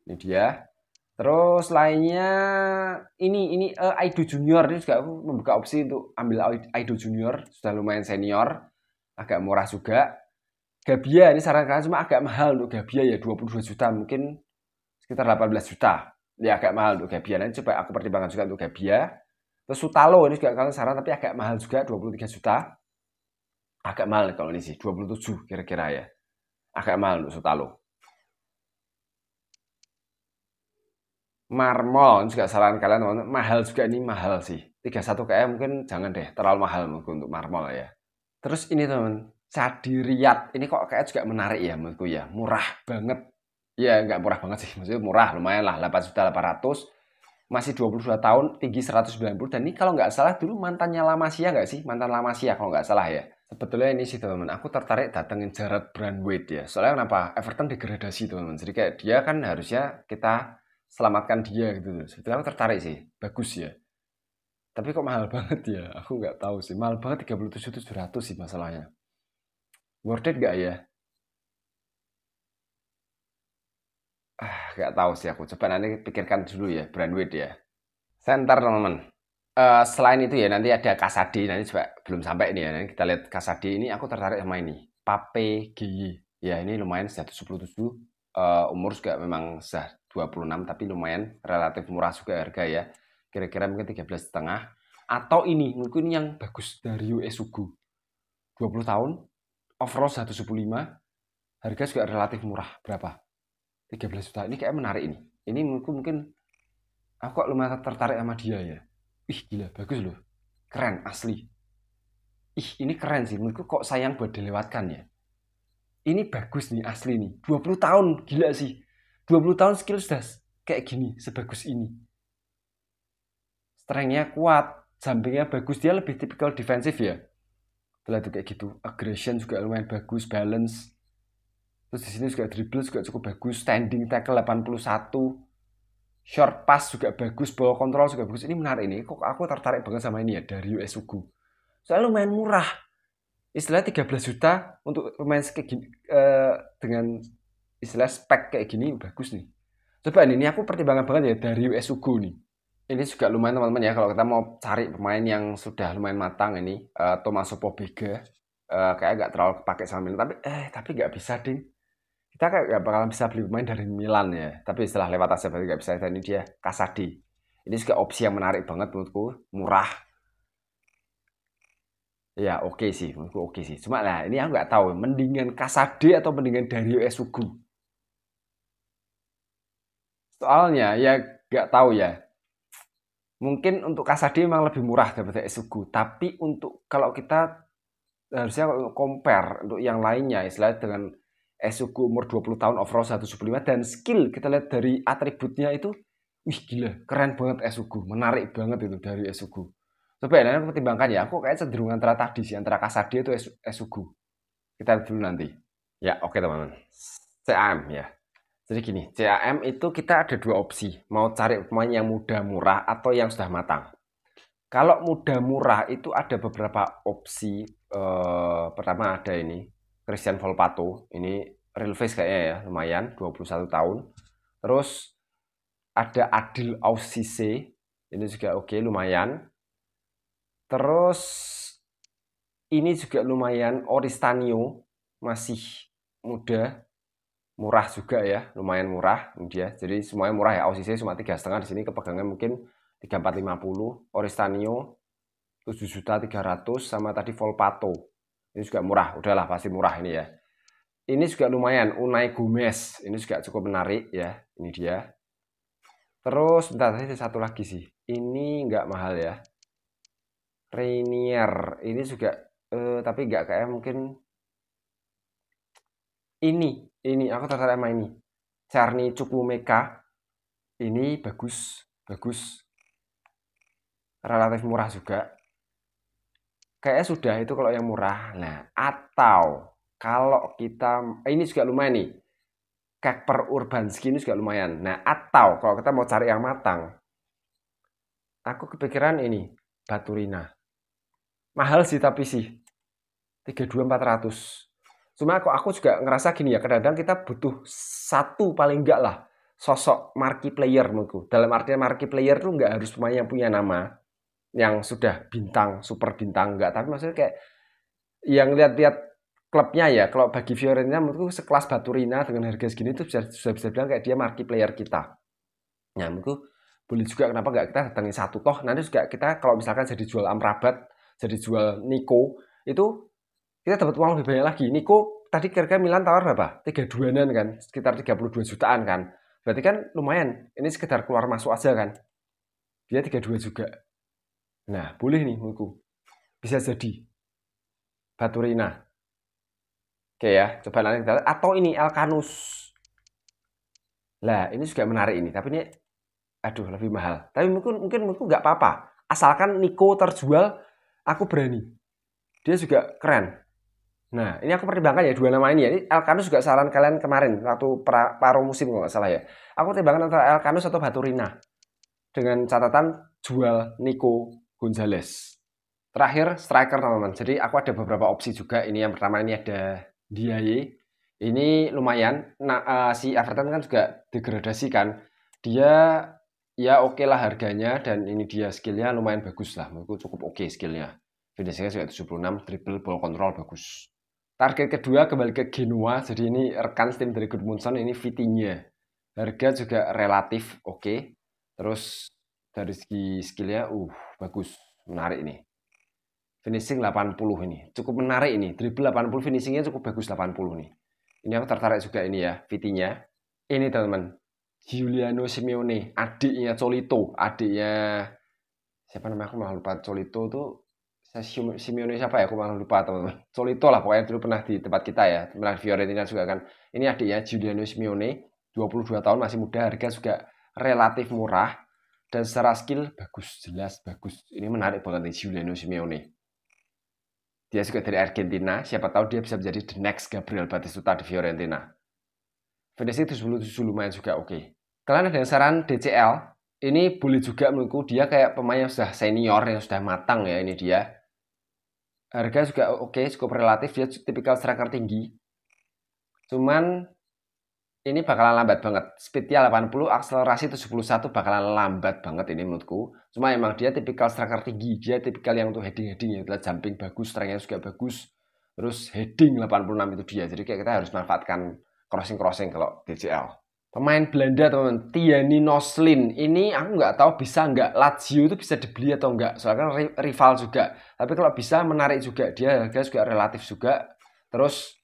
ini dia Terus lainnya ini ini uh, Aido Junior ini juga membuka opsi untuk ambil Aido Junior sudah lumayan senior agak murah juga. Gabia ini saran kalian cuma agak mahal untuk Gabia ya 22 juta mungkin sekitar 18 juta. Ya agak mahal untuk Gabia nanti coba aku pertimbangkan juga untuk Gabia. Terus Sutalo ini juga kalian saran tapi agak mahal juga 23 juta. Agak mahal kalau ini sih 27 kira-kira ya. Agak mahal untuk Sutalo. marmol juga saran kalian teman, teman mahal juga ini mahal sih 31 km mungkin jangan deh terlalu mahal menurutku untuk marmol ya terus ini teman cadiriyat ini kok kayak juga menarik ya menurutku ya murah banget ya nggak murah banget sih maksudnya murah lumayan lah 8 juta 800 masih 22 tahun tinggi 190 dan ini kalau nggak salah dulu mantannya lama sih nggak sih mantan lama ya kalau nggak salah ya sebetulnya ini sih teman-teman aku tertarik datengin Jared Brandweight ya soalnya kenapa Everton degradasi teman-teman jadi kayak dia kan harusnya kita selamatkan dia gitu sebetulnya aku tertarik sih bagus ya tapi kok mahal banget ya aku nggak tahu sih mahal banget 37.700 sih masalahnya worth it gak ya ah nggak tahu sih aku coba nanti pikirkan dulu ya weight ya center teman-teman uh, selain itu ya nanti ada Kasadi nanti coba belum sampai nih ya nanti kita lihat Kasadi ini aku tertarik sama ini Pape Gigi. ya ini lumayan 177 uh, eh, umur juga memang sehat 26 tapi lumayan relatif murah juga harga ya. Kira-kira mungkin 13 setengah atau ini mungkin yang bagus dari Esugu. 20 tahun, overall 115, harga juga relatif murah. Berapa? 13 juta. Ini kayak menarik ini. Ini mungkin mungkin aku kok lumayan tertarik sama dia ya. Ih gila, bagus loh. Keren asli. Ih, ini keren sih. Menurutku kok sayang buat dilewatkan ya. Ini bagus nih asli nih. 20 tahun, gila sih 20 tahun skill sudah kayak gini, sebagus ini. strengthnya kuat, jumpingnya bagus, dia lebih tipikal defensif ya. Setelah itu kayak gitu, aggression juga lumayan bagus, balance. Terus di sini juga dribble juga cukup bagus, standing tackle 81, short pass juga bagus, ball control juga bagus. Ini menarik ini, kok aku tertarik banget sama ini ya dari US Ugu. Soalnya lumayan murah. Istilahnya 13 juta untuk pemain uh, dengan istilah spek kayak gini bagus nih coba nih, ini aku pertimbangan banget ya dari US Ugo nih ini juga lumayan teman-teman ya kalau kita mau cari pemain yang sudah lumayan matang ini uh, Thomas Pobega uh, eh, kayak agak terlalu kepake sama Milan tapi eh tapi nggak bisa ding kita kayak nggak bakalan bisa beli pemain dari Milan ya tapi setelah lewat aja berarti nggak bisa dan ini dia Kasadi ini juga opsi yang menarik banget menurutku murah ya oke okay sih menurutku oke okay sih cuma lah ini aku nggak tahu mendingan Kasadi atau mendingan Dario Esugu Soalnya ya nggak tahu ya. Mungkin untuk Kasadi memang lebih murah daripada Esugu, tapi untuk kalau kita harusnya compare untuk yang lainnya istilahnya dengan Esugu umur 20 tahun overall 175 dan skill kita lihat dari atributnya itu wih gila keren banget Esugu menarik banget itu dari Esugu coba ya pertimbangkan ya aku kayak cenderung antara tadi sih antara Kasadi itu Esugu kita lihat dulu nanti ya oke okay, teman-teman CAM ya jadi gini, CAM itu kita ada dua opsi, mau cari pemain yang mudah murah atau yang sudah matang. Kalau mudah murah itu ada beberapa opsi. E, pertama ada ini Christian Volpato, ini real face kayaknya ya, lumayan 21 tahun. Terus ada Adil Ausise, ini juga oke lumayan. Terus ini juga lumayan Oristanio masih muda murah juga ya, lumayan murah dia. Jadi semuanya murah ya. OCC cuma tiga setengah di sini kepegangnya mungkin tiga empat lima puluh. Oristanio tujuh juta tiga ratus sama tadi Volpato ini juga murah. Udahlah pasti murah ini ya. Ini juga lumayan Unai Gomez ini juga cukup menarik ya. Ini dia. Terus bentar tadi satu lagi sih. Ini nggak mahal ya. Rainier ini juga eh, tapi nggak kayak mungkin ini ini aku tertarik sama ini Carni Meka ini bagus bagus relatif murah juga Kayak sudah itu kalau yang murah nah atau kalau kita eh, ini juga lumayan nih kayak per urban skin juga lumayan nah atau kalau kita mau cari yang matang aku kepikiran ini Baturina mahal sih tapi sih 32400 Cuma aku aku juga ngerasa gini ya, kadang-kadang kita butuh satu paling enggak lah sosok marquee player menurutku. Dalam artian marquee player tuh nggak harus pemain yang punya nama, yang sudah bintang, super bintang enggak, tapi maksudnya kayak yang lihat-lihat klubnya ya, kalau bagi Fiorentina menurutku sekelas Baturina dengan harga segini itu bisa, bisa bisa bilang kayak dia marquee player kita. Nah, menurutku boleh juga kenapa enggak kita datangin satu toh nanti juga kita kalau misalkan jadi jual Amrabat, jadi jual Niko itu kita dapat uang lebih banyak lagi. Niko tadi kira-kira Milan tawar berapa? 32-an kan, sekitar 32 jutaan kan. Berarti kan lumayan, ini sekedar keluar masuk aja kan. Dia tiga 32 juga. Nah, boleh nih menurutku. Bisa jadi. Baturina. Oke ya, coba nanti kita lihat. Atau ini Elkanus. Lah, ini juga menarik ini. Tapi ini, aduh lebih mahal. Tapi mungkin mungkin menurutku nggak apa-apa. Asalkan Niko terjual, aku berani. Dia juga keren Nah, ini aku pertimbangkan ya dua nama ini ya. Ini Elkanus juga saran kalian kemarin waktu pra, paruh musim kalau nggak salah ya. Aku pertimbangkan antara Elkanus atau Baturina dengan catatan jual Nico Gonzalez. Terakhir striker teman-teman. Jadi aku ada beberapa opsi juga. Ini yang pertama ini ada Diaye. Ini lumayan. Nah, uh, si Everton kan juga degradasi kan. Dia ya oke okay lah harganya dan ini dia skillnya lumayan bagus lah. Menurutku cukup oke okay skillnya. Finishingnya juga 76, Triple ball control bagus. Target kedua kembali ke Genoa. Jadi ini rekan tim dari Gudmundsson ini Vitinha. Harga juga relatif oke. Okay. Terus dari segi skillnya, uh bagus, menarik ini. Finishing 80 ini, cukup menarik ini. Dribble 80 finishingnya cukup bagus 80 nih. Ini aku tertarik juga ini ya, Vitinha. Ini teman-teman, Giuliano Simeone, adiknya Colito, adiknya siapa namanya aku malah lupa Colito tuh Simeone siapa ya? Aku malah lupa teman-teman. Solito lah pokoknya dulu pernah di tempat kita ya. Pernah Fiorentina juga kan. Ini adiknya Giuliano Simeone. 22 tahun masih muda. Harga juga relatif murah. Dan secara skill bagus. Jelas bagus. Ini menarik banget nih Giuliano Simeone. Dia juga dari Argentina. Siapa tahu dia bisa menjadi the next Gabriel Batistuta di Fiorentina. itu 77 lumayan juga oke. Okay. Kalian ada saran DCL? Ini boleh juga menurutku dia kayak pemain yang sudah senior, yang sudah matang ya ini dia harga juga oke okay, cukup relatif dia tipikal striker tinggi cuman ini bakalan lambat banget speednya 80 akselerasi 71 bakalan lambat banget ini menurutku cuma emang dia tipikal striker tinggi dia tipikal yang untuk heading heading ya jumping bagus strengthnya juga bagus terus heading 86 itu dia jadi kayak kita harus manfaatkan crossing crossing kalau DCL pemain Belanda teman Tiani Noslin ini aku nggak tahu bisa nggak Lazio itu bisa dibeli atau nggak soalnya kan rival juga tapi kalau bisa menarik juga dia harga juga relatif juga terus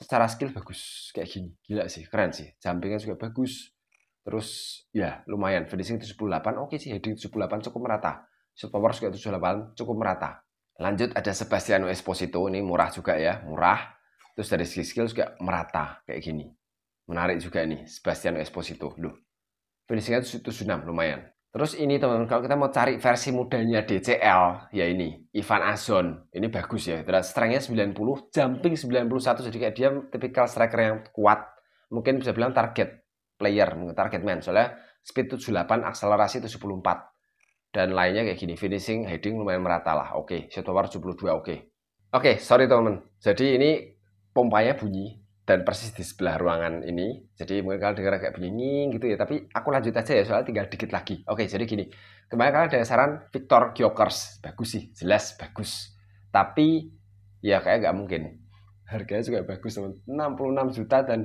secara skill bagus kayak gini gila sih keren sih jumpingnya juga bagus terus ya lumayan finishing 78 oke sih heading 78 cukup merata shoot power juga 78 cukup merata lanjut ada Sebastiano Esposito ini murah juga ya murah terus dari skill skill juga merata kayak gini Menarik juga ini, Sebastian Esposito. Loh, finishingnya itu 76, lumayan. Terus ini teman-teman, kalau kita mau cari versi mudanya DCL, ya ini, Ivan Azon. Ini bagus ya, terus strengthnya 90, jumping 91, jadi kayak dia tipikal striker yang kuat. Mungkin bisa bilang target player, target man. Soalnya speed 78, akselerasi 74. Dan lainnya kayak gini, finishing, heading lumayan merata lah. Oke, okay. shot power 72, oke. Okay. Oke, okay, sorry teman-teman. Jadi ini pompanya bunyi, dan persis di sebelah ruangan ini. Jadi mungkin kalian dengar kayak bunyi gitu ya, tapi aku lanjut aja ya soalnya tinggal dikit lagi. Oke, jadi gini. Kemarin kalian ada saran Victor Gyokers. Bagus sih, jelas bagus. Tapi ya kayak nggak mungkin. Harganya juga bagus, teman. 66 juta dan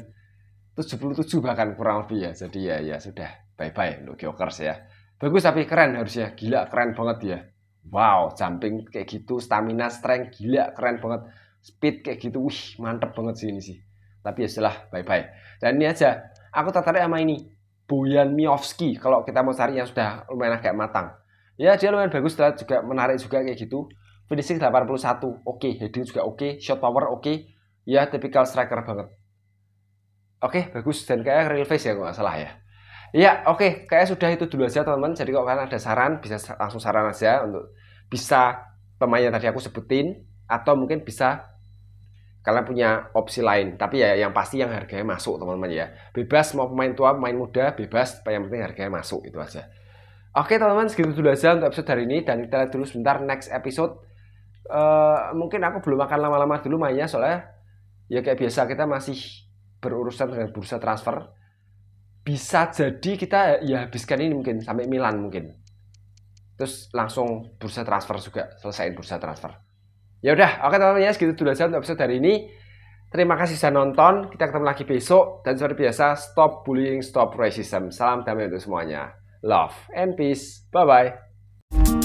77 bahkan kurang lebih ya. Jadi ya ya sudah, bye-bye untuk Gyokers ya. Bagus tapi keren harusnya. Gila, keren banget ya. Wow, jumping kayak gitu, stamina, strength, gila, keren banget. Speed kayak gitu, wih, mantep banget sih ini sih tapi ya setelah bye-bye. Dan ini aja, aku tertarik sama ini. Boyan Miofsky, kalau kita mau cari yang sudah lumayan agak matang. Ya, dia lumayan bagus, setelah juga menarik juga kayak gitu. Finishing 81, oke. Okay. Heading juga oke, okay. shot power oke. Okay. Ya, typical striker banget. Oke, okay, bagus. Dan kayak real face ya, kalau nggak salah ya. Ya oke. Okay. Kayak sudah itu dulu aja, teman-teman. Jadi kalau kalian ada saran, bisa langsung saran aja untuk bisa pemain yang tadi aku sebutin. Atau mungkin bisa kalian punya opsi lain tapi ya yang pasti yang harganya masuk teman-teman ya bebas mau pemain tua pemain muda bebas yang penting harganya masuk itu aja oke teman-teman segitu dulu aja untuk episode hari ini dan kita lihat dulu sebentar next episode uh, mungkin aku belum akan lama-lama dulu mainnya soalnya ya kayak biasa kita masih berurusan dengan bursa transfer bisa jadi kita ya habiskan ini mungkin sampai Milan mungkin terus langsung bursa transfer juga selesaiin bursa transfer Ya udah, oke teman-teman ya, segitu dulu aja untuk episode hari ini. Terima kasih sudah nonton. Kita ketemu lagi besok. Dan seperti biasa, stop bullying, stop racism. Salam damai untuk semuanya. Love and peace. Bye-bye.